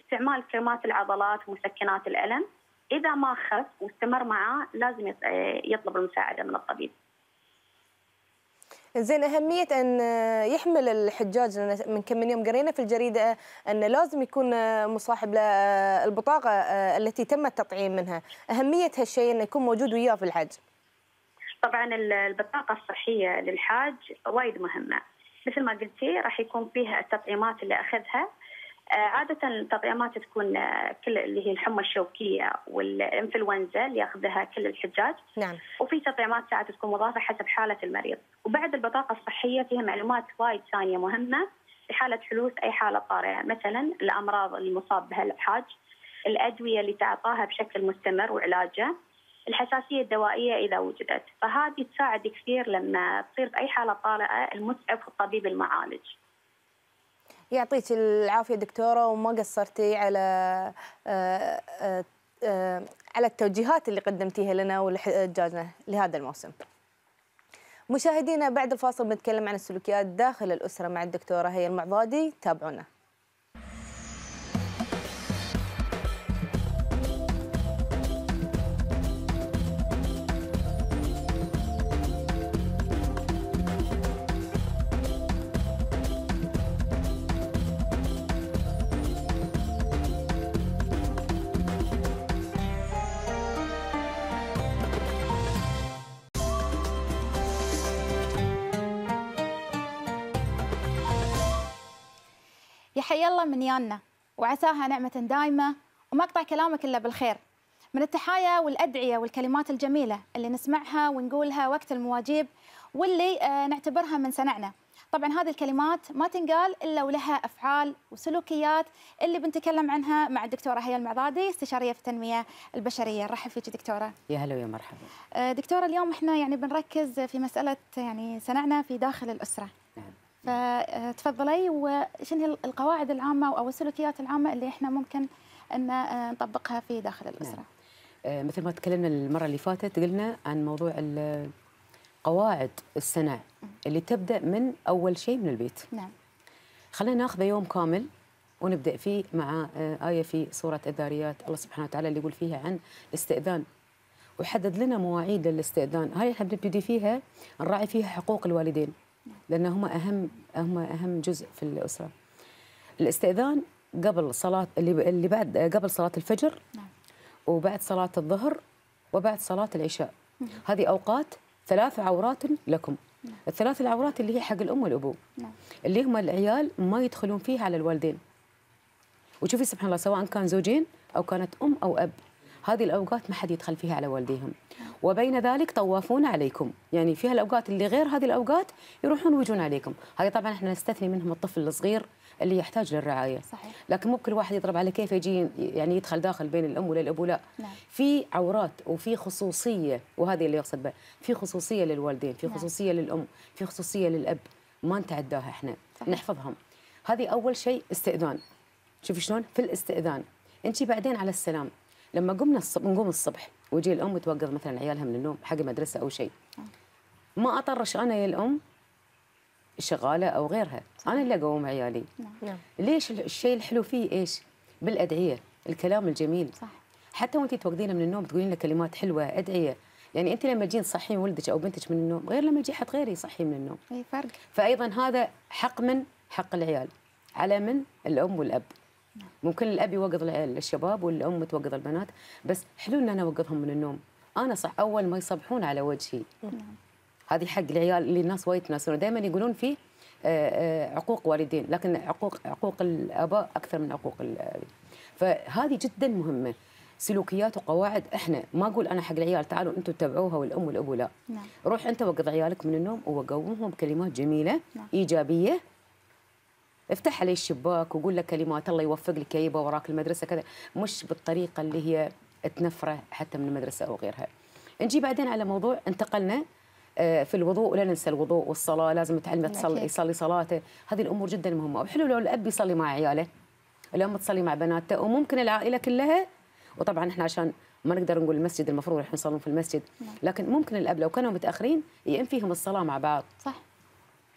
استعمال كريمات العضلات ومسكنات الألم اذا ما خف واستمر معاه لازم آه، يطلب المساعده من الطبيب زين أهمية أن آه، يحمل الحجاج من كم من يوم قرينا في الجريدة أن لازم يكون آه، مصاحب البطاقة التي تم التطعيم منها أهمية هالشيء أنه يكون موجود وياه في الحج طبعا البطاقة الصحية للحاج وايد مهمة مثل ما قلتي راح يكون فيها التطعيمات اللي أخذها آه، عادة التطعيمات تكون آه، كل اللي هي الحمى الشوكية والإنفلونزا اللي ياخذها كل الحجاج نعم. وفي تطعيمات ساعات تكون مضافة حسب حالة المريض وبعد البطاقة الصحية فيها معلومات وايد ثانية مهمة في حالة حدوث أي حالة طارئة مثلا الأمراض المصاب بها الحاج الأدوية اللي تعطاها بشكل مستمر وعلاجه الحساسية الدوائية إذا وجدت فهذه تساعد كثير لما تصير بأي حالة طارئة المتعب والطبيب المعالج يعطيك العافيه دكتوره وما قصرتي على آه، آه، آه، على التوجيهات اللي قدمتيها لنا ولحجاجنا لهذا الموسم مشاهدينا بعد الفاصل بنتكلم عن السلوكيات داخل الأسرة مع الدكتورة هي المعضادي تابعونا حي الله من يانا وعساها نعمة دائمة ومقطع كلامك إلا بالخير من التحايا والأدعية والكلمات الجميلة اللي نسمعها ونقولها وقت المواجيب واللي آه، نعتبرها من سنعنا طبعا هذه الكلمات ما تنقال إلا ولها أفعال وسلوكيات اللي بنتكلم عنها مع الدكتورة هيا المعضادي استشارية في التنمية البشرية رحب فيك دكتورة يا هلا ويا مرحبا آه، دكتورة اليوم احنا يعني بنركز في مسألة يعني سنعنا في داخل الأسرة فتفضلي وشنو القواعد العامه او السلوكيات العامه اللي احنا ممكن ان آه، نطبقها في داخل نعم. الاسره نعم. مثل ما تكلمنا المره اللي فاتت قلنا عن موضوع قواعد السنه اللي تبدا من اول شيء من البيت نعم خلينا ناخذ يوم كامل ونبدا فيه مع آه، ايه في سوره الذاريات الله سبحانه وتعالى اللي يقول فيها عن الاستئذان وحدد لنا مواعيد للاستئذان هاي احنا بنبتدي فيها نراعي فيها حقوق الوالدين لأن هما أهم هما أهم جزء في الأسرة الاستئذان قبل صلاة اللي بعد قبل صلاة الفجر نعم. وبعد صلاة الظهر وبعد صلاة العشاء هذه أوقات ثلاث عورات لكم نعم. الثلاث العورات اللي هي حق الأم والأبو نعم. اللي هم العيال ما يدخلون فيها على الوالدين وشوفي سبحان الله سواء كان زوجين أو كانت أم أو أب هذه الأوقات ما حد يدخل فيها على والديهم نعم. وبين ذلك طوافون عليكم يعني في هالاوقات اللي غير هذه الاوقات يروحون ويجون عليكم هذه طبعا احنا نستثني منهم الطفل الصغير اللي يحتاج للرعايه صحيح. لكن مو كل واحد يضرب على كيفه يجي يعني يدخل داخل بين الام والابو لا نعم. في عورات وفي خصوصيه وهذه اللي يقصد بها في خصوصيه للوالدين في نعم. خصوصيه نعم. للام في خصوصيه للاب ما نتعداها احنا صحيح. نحفظهم هذه اول شيء استئذان شوفي شلون في الاستئذان انت بعدين على السلام لما قمنا الصبح نقوم الصبح ويجي الام توقظ مثلا عيالها من النوم حق مدرسه او شيء آه. ما اطرش انا يا الام شغاله او غيرها انا اللي اقوم عيالي نعم. نعم. ليش الشيء الحلو فيه ايش بالادعيه الكلام الجميل صح. حتى وانت توقظينه من النوم تقولين له كلمات حلوه ادعيه يعني انت لما تجين تصحين ولدك او بنتك من النوم غير لما يجي حد غيري يصحي من النوم اي فرق فايضا هذا حق من حق العيال على من الام والاب ممكن الاب يوقظ الشباب والام توقظ البنات بس حلو ان انا اوقظهم من النوم انا صح اول ما يصبحون على وجهي هذه حق العيال اللي الناس وايد تناسون دائما يقولون فيه آه، آه، عقوق والدين لكن عقوق عقوق الاباء اكثر من عقوق فهذه جدا مهمه سلوكيات وقواعد احنا ما اقول انا حق العيال تعالوا انتم تتبعوها والام والابو لا نعم. روح انت وقظ عيالك من النوم وقومهم بكلمات جميله نعم. ايجابيه افتح عليه الشباك وقول له كلمات الله يوفق لك يا يبا وراك المدرسه كذا مش بالطريقه اللي هي تنفره حتى من المدرسه او غيرها. نجي بعدين على موضوع انتقلنا آه، في الوضوء ولا ننسى الوضوء والصلاه لازم تعلمه تصلي يصلي صلاته هذه الامور جدا مهمه وحلو لو الاب يصلي مع عياله الام تصلي مع بناته وممكن العائله كلها وطبعا احنا عشان ما نقدر نقول المسجد المفروض احنا نصلون في المسجد نعم. لكن ممكن الاب لو كانوا متاخرين يئن فيهم الصلاه مع بعض صح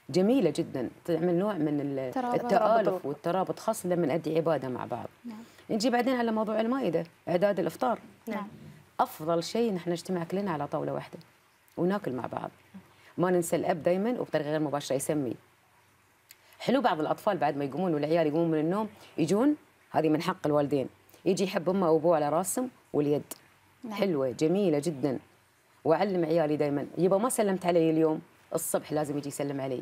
جميله جدا تعمل نوع من التالف والترابط خاصه لما نأدي عباده مع بعض نعم. نجي بعدين على موضوع المائده اعداد الافطار نعم افضل شيء نحن نجتمع كلنا على طاوله واحده وناكل مع بعض ما ننسى الاب دائما وبطريقه غير مباشره يسمي حلو بعض الاطفال بعد ما يقومون والعيال يقومون من النوم يجون هذه من حق الوالدين يجي يحب امه وابوه على راسهم واليد نعم. حلوه جميله جدا واعلم عيالي دائما يبا ما سلمت علي اليوم الصبح لازم يجي يسلم علي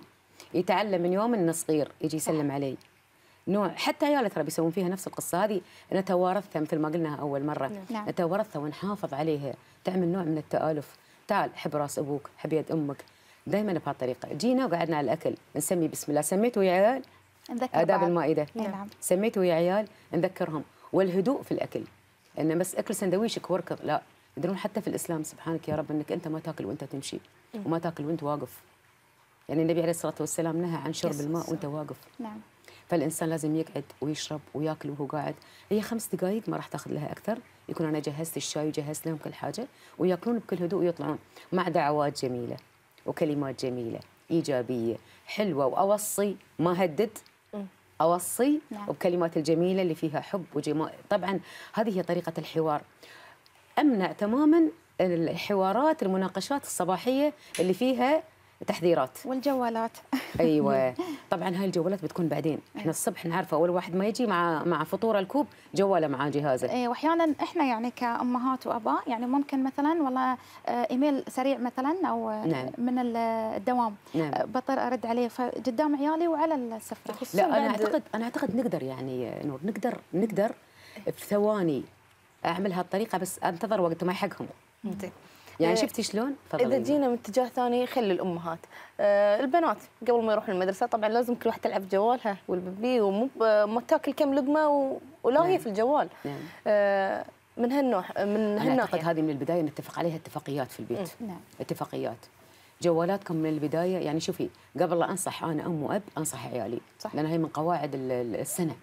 يتعلم من يوم انه صغير يجي يسلم علي نوع حتى عياله ترى بيسوون فيها نفس القصه هذه نتوارثها مثل ما قلناها اول مره نعم. نتوارثها نعم. ونحافظ عليها تعمل نوع من التالف تعال حب راس ابوك حب يد امك دائما بهالطريقه جينا وقعدنا على الاكل نسمي بسم الله سميتوا يا عيال اداب بعض. المائده نعم. نعم سميتوا يا عيال نذكرهم والهدوء في الاكل انه بس اكل سندويشك واركض لا يدرون حتى في الاسلام سبحانك يا رب انك انت ما تاكل وانت تمشي إيه. وما تاكل وانت واقف يعني النبي عليه الصلاه والسلام نهى عن شرب الماء وانت واقف نعم فالانسان لازم يقعد ويشرب وياكل وهو قاعد هي خمس دقائق ما راح تاخذ لها اكثر يكون انا جهزت الشاي وجهزت لهم كل حاجه وياكلون بكل هدوء ويطلعون مع دعوات جميله وكلمات جميله ايجابيه حلوه واوصي ما هدد اوصي نعم. وبكلمات الجميله اللي فيها حب وجمال طبعا هذه هي طريقه الحوار امنع تماما الحوارات المناقشات الصباحيه اللي فيها تحذيرات والجوالات ايوه طبعا هاي الجوالات بتكون بعدين إيه. احنا الصبح نعرف اول واحد ما يجي مع مع فطوره الكوب جواله معاه جهازه اي واحيانا احنا يعني كامهات واباء يعني ممكن مثلا والله آه، ايميل سريع مثلا او نعم. من الدوام نعم. آه، بطر ارد عليه فقدام عيالي وعلى السفره لا انا اعتقد انا اعتقد نقدر يعني نور نقدر نقدر في ثواني اعمل هالطريقه بس انتظر وقت ما يحقهم يعني إيه. شفتي شلون؟ اذا جينا من اتجاه ثاني خلي الامهات آه البنات قبل ما يروحون المدرسه طبعا لازم كل واحده تلعب جوالها والبيبي ومو ما تاكل كم لقمه و... ولا نعم. هي في الجوال نعم. آه من هالنوع من هالناحيه اعتقد هذه من البدايه نتفق عليها اتفاقيات في البيت نعم. اتفاقيات جوالاتكم من البدايه يعني شوفي قبل لا انصح انا ام واب انصح عيالي صح. لان هي من قواعد السنه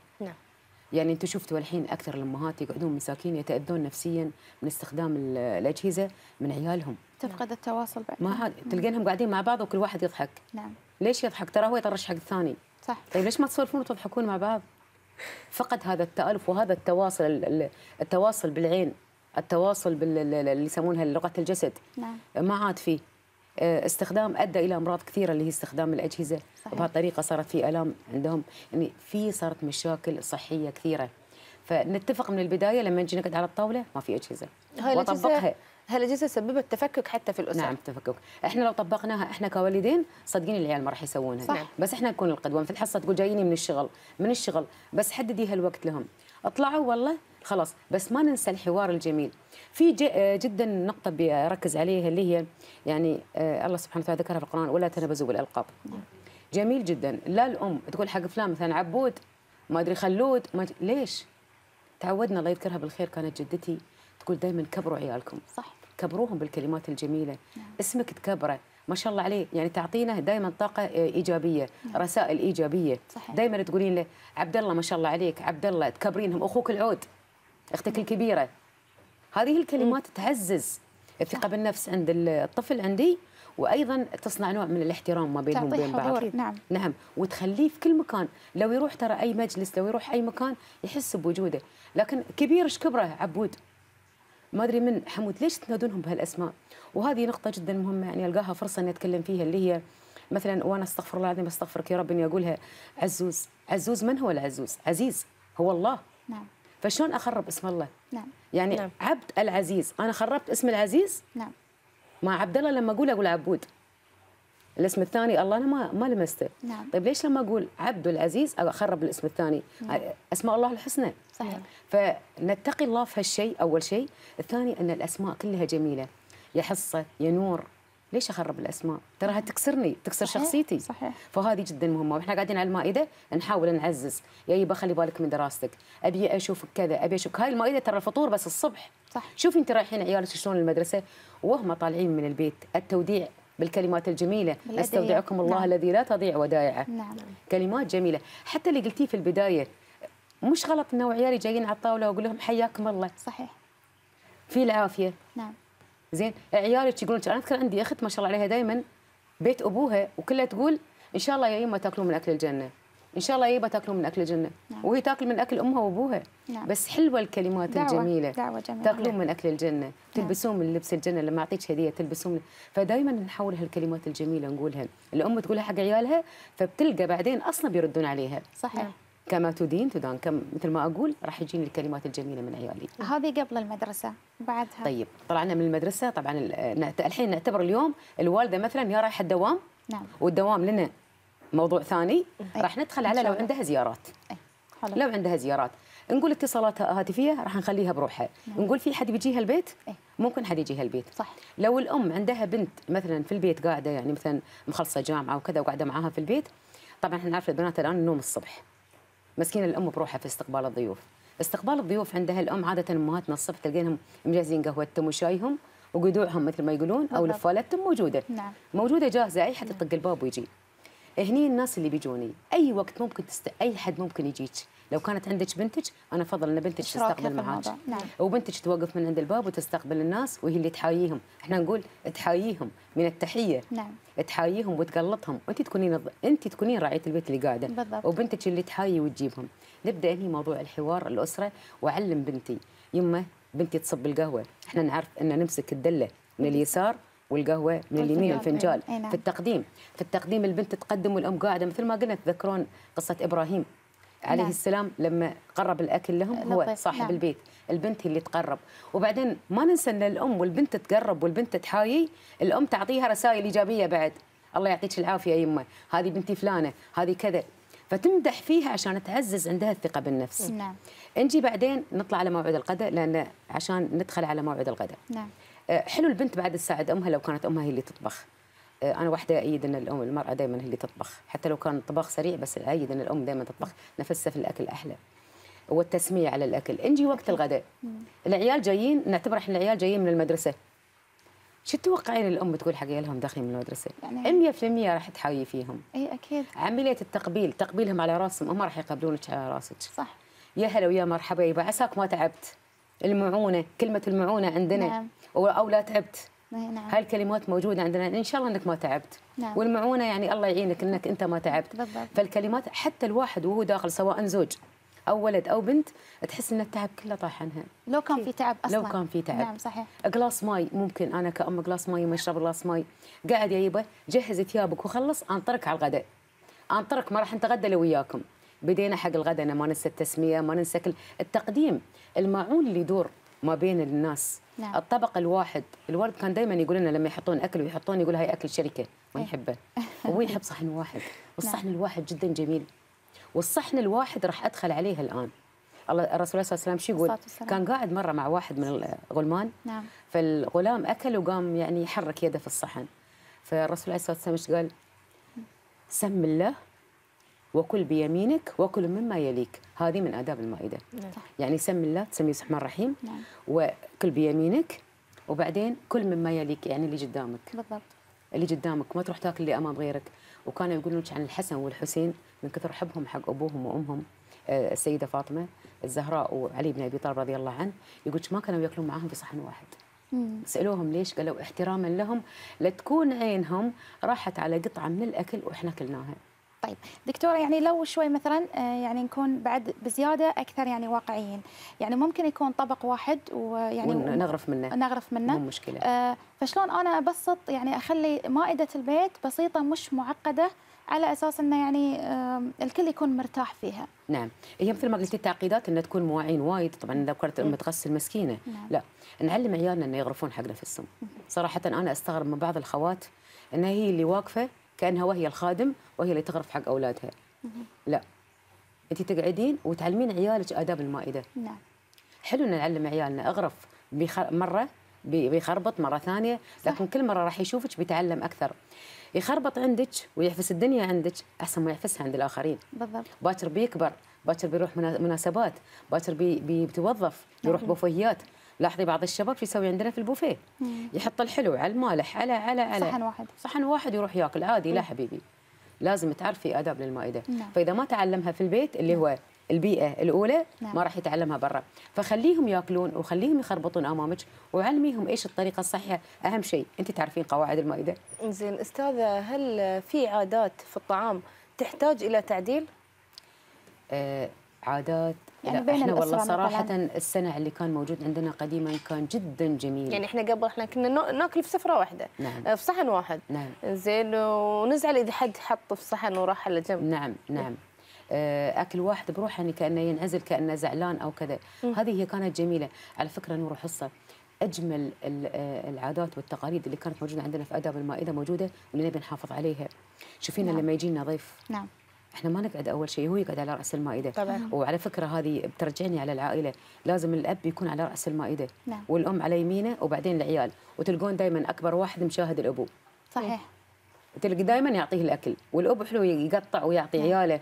يعني انتم شفتوا الحين اكثر الامهات يقعدون مساكين يتاذون نفسيا من استخدام الاجهزه من عيالهم تفقد نعم. التواصل بعد ما حد تلقينهم قاعدين مع بعض وكل واحد يضحك نعم ليش يضحك ترى هو يطرش حق الثاني صح طيب ليش ما تسولفون وتضحكون مع بعض فقد هذا التالف وهذا التواصل التواصل بالعين التواصل اللي يسمونها لغه الجسد نعم ما عاد فيه آه، استخدام ادى الى امراض كثيره اللي هي استخدام الاجهزه صحيح. بهالطريقه صارت في الام عندهم يعني في صارت مشاكل صحيه كثيره فنتفق من البدايه لما نجي نقعد على الطاوله ما في اجهزه هل الأجهزة سببت تفكك حتى في الاسر نعم تفكك احنا لو طبقناها احنا كوالدين صدقيني العيال ما راح يسوونها صح. بس احنا نكون القدوه في الحصة تقول جاييني من الشغل من الشغل بس حددي هالوقت لهم اطلعوا والله خلاص بس ما ننسى الحوار الجميل في آه، جدا نقطه بركز عليها اللي هي يعني آه، الله سبحانه وتعالى ذكرها في القران ولا تنبزوا بالالقاب جميل جدا لا الام تقول حق فلان مثلا عبود ما ادري خلود ما ليش تعودنا الله يذكرها بالخير كانت جدتي تقول دائما كبروا عيالكم صح كبروهم بالكلمات الجميله نعم. اسمك تكبره ما شاء الله عليه يعني تعطينا دائما طاقه آه، ايجابيه نعم. رسائل ايجابيه دائما تقولين له عبد الله ما شاء الله عليك عبد الله تكبرينهم اخوك العود اختك الكبيره هذه الكلمات تعزز الثقه نعم. بالنفس عند الطفل عندي وايضا تصنع نوع من الاحترام ما بينهم وبين بعض نعم نعم وتخليه في كل مكان لو يروح ترى اي مجلس لو يروح اي مكان يحس بوجوده لكن كبير ايش كبره عبود ما ادري من حمود ليش تنادونهم بهالاسماء وهذه نقطه جدا مهمه يعني القاها فرصه اني اتكلم فيها اللي هي مثلا وانا استغفر الله العظيم استغفرك يا رب اني اقولها عزوز عزوز من هو العزوز عزيز هو الله نعم فشلون اخرب اسم الله نعم يعني نعم. عبد العزيز انا خربت اسم العزيز نعم مع عبد الله لما اقول اقول عبود الاسم الثاني الله انا ما ما لمسته نعم. طيب ليش لما اقول عبد العزيز اخرب الاسم الثاني نعم. اسماء الله الحسنى صحيح فنتقي الله في هالشيء اول شيء الثاني ان الاسماء كلها جميله يا حصه يا نور ليش اخرب الاسماء؟ تراها تكسرني، تكسر صحيح. شخصيتي. صحيح فهذه جدا مهمه، واحنا قاعدين على المائده نحاول نعزز، يا يبا خلي بالك من دراستك، ابي اشوفك كذا، ابي اشوفك، هاي المائده ترى الفطور بس الصبح. صح شوفي انت رايحين عيالك شلون المدرسه وهم طالعين من البيت، التوديع بالكلمات الجميلة أستودعكم الله نعم. الذي لا تضيع ودائعه نعم. كلمات جميلة حتى اللي قلتيه في البداية مش غلط أنه عيالي جايين على الطاولة وأقول لهم حياكم الله صحيح في العافية نعم زين عيالك يقولون انا اذكر عندي اخت ما شاء الله عليها دائما بيت ابوها وكلها تقول ان شاء الله يا يما تاكلون من اكل الجنه ان شاء الله يبا تاكلون من اكل الجنه نعم. وهي تاكل من اكل امها وابوها نعم. بس حلوه الكلمات دعوة. الجميله دعوة جميلة. تاكلون من اكل الجنه نعم. تلبسون من لبس الجنه لما اعطيك هديه تلبسون فدائما نحول هالكلمات الجميله نقولها الام تقولها حق عيالها فبتلقى بعدين اصلا بيردون عليها صحيح نعم. كما تدين تدان كم مثل ما اقول راح يجيني الكلمات الجميله من عيالي. هذه قبل المدرسه بعدها طيب طلعنا من المدرسه طبعا الحين نعتبر اليوم الوالده مثلا يا رايحه الدوام نعم والدوام لنا موضوع ثاني أي. راح ندخل على لو عندها زيارات أي. حلو. لو عندها زيارات نقول اتصالاتها هاتفيه راح نخليها بروحها نعم. نقول في حد بيجيها البيت ممكن حد يجيها البيت صح لو الام عندها بنت مثلا في البيت قاعده يعني مثلا مخلصه جامعه وكذا وقاعده معاها في البيت طبعا احنا نعرف البنات الان النوم الصبح مسكينه الام بروحها في استقبال الضيوف استقبال الضيوف عندها الام عاده امهاتنا الصبح تلقينهم مجهزين قهوتهم وشايهم وقدوعهم مثل ما يقولون او لفالتهم موجوده نعم. موجوده جاهزه اي حد يطق نعم. الباب ويجي هني الناس اللي بيجوني اي وقت ممكن تست... اي حد ممكن يجيك لو كانت عندك بنتك انا افضل ان بنتك تستقبل معاك نعم. وبنتك توقف من عند الباب وتستقبل الناس وهي اللي تحاييهم احنا نقول تحاييهم من التحيه نعم. تحاييهم وتقلطهم وانت تكونين انت تكونين راعيه البيت اللي قاعده بالضبط. وبنتك اللي تحايي وتجيبهم نبدا هني موضوع الحوار الاسره واعلم بنتي يمه بنتي تصب القهوه احنا نعرف ان نمسك الدله من اليسار والقهوه من اليمين الفنجال إيه، إيه، نعم. في التقديم في التقديم البنت تقدم والام قاعده مثل ما قلنا تذكرون قصه ابراهيم عليه نعم. السلام لما قرب الاكل لهم هو صاحب نعم. البيت البنت هي اللي تقرب وبعدين ما ننسى ان الام والبنت تقرب والبنت تحايي الام تعطيها رسائل ايجابيه بعد الله يعطيك العافيه يمه هذه بنتي فلانه هذه كذا فتمدح فيها عشان تعزز عندها الثقه بالنفس إيه، نعم نجي بعدين نطلع على موعد الغداء لان عشان ندخل على موعد الغداء نعم أه، حلو البنت بعد تساعد امها لو كانت امها هي اللي تطبخ آه، انا واحده ايد ان الام المراه دائما هي اللي تطبخ حتى لو كان طبخ سريع بس ايد ان الام دائما تطبخ نفسها في الاكل احلى والتسميه على الاكل نجي وقت الغداء العيال جايين نعتبر احنا العيال جايين من المدرسه شو تتوقعين الام تقول حق عيالهم داخلين من المدرسه؟ يعني 100% راح تحاولي فيهم. اي اكيد. عمليه التقبيل، تقبيلهم على راسهم، هم راح يقبلونك على راسك. صح. يا هلا ويا مرحبا يبا عساك ما تعبت. المعونه، كلمه المعونه عندنا. نعم. او لا تعبت. إيه، نعم. هاي الكلمات موجوده عندنا ان شاء الله انك ما تعبت نعم. والمعونه يعني الله يعينك انك انت ما تعبت بالضبط. فالكلمات حتى الواحد وهو داخل سواء زوج او ولد او بنت تحس ان التعب كله طاح عنها لو كان في تعب اصلا لو كان في تعب نعم صحيح قلاص ماي ممكن انا كأم قلاص ماي ما اشرب قلاص ماي قاعد يا يبا جهز ثيابك وخلص انطرك على الغداء انطرك ما راح نتغدى لو وياكم بدينا حق الغداء ما ننسى التسميه ما ننسى كل التقديم المعون اللي يدور ما بين الناس نعم. الطبق الواحد الوالد كان دائما يقول لنا لما يحطون اكل ويحطون يقول هاي اكل شركه ما إيه. يحبه هو يحب صحن واحد والصحن نعم. الواحد جدا جميل والصحن الواحد راح ادخل عليه الان الله الرسول صلى الله عليه وسلم شو يقول؟ كان قاعد مره مع واحد من الغلمان نعم فالغلام اكل وقام يعني يحرك يده في الصحن فالرسول عليه الصلاه والسلام قال؟ سم الله وكل بيمينك وكل مما يليك هذه من آداب المائدة نعم. يعني سم الله تسميه الرحمن الرحيم نعم. كل بيمينك وبعدين كل مما يليك يعني اللي قدامك بالضبط اللي قدامك ما تروح تاكل اللي امام غيرك وكانوا يقولون لك عن الحسن والحسين من كثر حبهم حق ابوهم وامهم آه، السيده فاطمه الزهراء وعلي بن ابي طالب رضي الله عنه يقول ما كانوا ياكلون معاهم في صحن واحد مم. سالوهم ليش قالوا احتراما لهم لتكون عينهم راحت على قطعه من الاكل واحنا كلناها طيب دكتوره يعني لو شوي مثلا آه، يعني نكون بعد بزياده اكثر يعني واقعيين يعني ممكن يكون طبق واحد ويعني نغرف منه نغرف منه مو مشكله آه فشلون انا ابسط يعني اخلي مائده البيت بسيطه مش معقده على اساس انه يعني الكل يكون مرتاح فيها. نعم، هي مثل ما قلتي التعقيدات انه تكون مواعين وايد، طبعا ذكرت ام نعم. تغسل مسكينه، نعم. لا، نعلم عيالنا انه يغرفون حق نفسهم. صراحه انا استغرب من بعض الخوات انها هي اللي واقفه كانها وهي الخادم وهي اللي تغرف حق اولادها لا انت تقعدين وتعلمين عيالك اداب المائده نعم حلو ان نعلم عيالنا اغرف مره بيخربط مره ثانيه لكن صح. كل مره راح يشوفك بيتعلم اكثر يخربط عندك ويعفس الدنيا عندك احسن ما يعفسها عند الاخرين بالضبط باكر بيكبر باكر بيروح مناسبات باكر بي بيتوظف يروح نعم. بوفيات لاحظي بعض الشباب شو يسوي عندنا في البوفيه يحط الحلو على المالح على على على صحن واحد صحن واحد يروح ياكل عادي لا حبيبي لازم تعرفي اداب للمائده نعم. فاذا ما تعلمها في البيت اللي هو البيئه الاولى نعم. ما راح يتعلمها برا فخليهم ياكلون وخليهم يخربطون امامك وعلميهم ايش الطريقه الصحيحه اهم شيء انت تعرفين قواعد المائده زين استاذه هل في عادات في الطعام تحتاج الى تعديل آه عادات يعني بين احنا والله صراحه مثلاً. السنع اللي كان موجود عندنا قديما كان جدا جميل يعني احنا قبل احنا كنا ناكل في سفره واحده نعم. آه، في صحن واحد نعم زين ونزعل اذا حد حط في صحن وراح على جنب نعم نعم آه، اكل واحد بروحه يعني كانه ينعزل كانه زعلان او كذا هذه هي كانت جميله على فكره نور حصه اجمل آه، العادات والتقاليد اللي كانت موجوده عندنا في اداب المائده موجوده واللي نبي نحافظ عليها شوفينا نعم. لما يجينا ضيف نعم احنا ما نقعد اول شيء هو يقعد على راس المائده طبعا. وعلى فكره هذه بترجعني على العائله لازم الاب يكون على راس المائده نعم. والام على يمينه وبعدين العيال وتلقون دائما اكبر واحد مشاهد الابو صحيح تلقى دائما يعطيه الاكل والاب حلو يقطع ويعطي نعم. عياله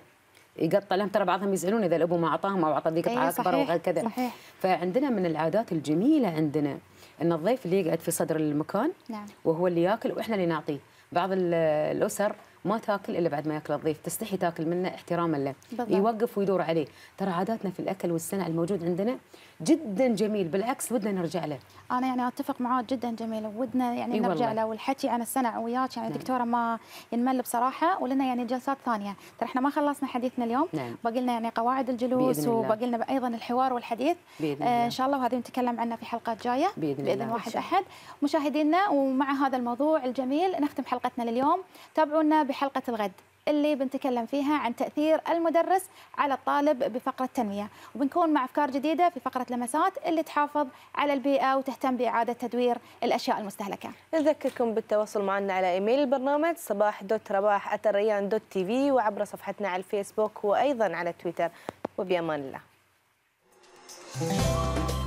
يقطع لهم ترى بعضهم يزعلون اذا الابو ما اعطاهم او اعطى ذيك أيه اكبر وكذا صحيح. فعندنا من العادات الجميله عندنا ان الضيف اللي يقعد في صدر المكان نعم. وهو اللي ياكل واحنا اللي نعطيه بعض الاسر ما تاكل الا بعد ما ياكل الضيف تستحي تاكل منه احتراما له بالضبط. يوقف ويدور عليه ترى عاداتنا في الاكل والسنع الموجود عندنا جدا جميل بالعكس ودنا نرجع له انا يعني اتفق معاه جدا جميل ودنا يعني إيه نرجع والله. له والحكي انا السنه وياك يعني نعم. دكتوره ما ينمل بصراحه ولنا يعني جلسات ثانيه ترى احنا ما خلصنا حديثنا اليوم نعم. باقي لنا يعني قواعد الجلوس وباقي لنا ايضا الحوار والحديث بإذن آه، الله. آه ان شاء الله وهذه نتكلم عنها في حلقات جايه باذن, بإذن الله. واحد احد مشاهدينا ومع هذا الموضوع الجميل نختم حلقتنا لليوم تابعونا بحلقه الغد اللي بنتكلم فيها عن تأثير المدرس على الطالب بفقرة تنمية وبنكون مع أفكار جديدة في فقرة لمسات اللي تحافظ على البيئة وتهتم بإعادة تدوير الأشياء المستهلكة نذكركم بالتواصل معنا على إيميل البرنامج صباح دوت رباح أتريان دوت تي في وعبر صفحتنا على الفيسبوك وأيضا على تويتر وبأمان الله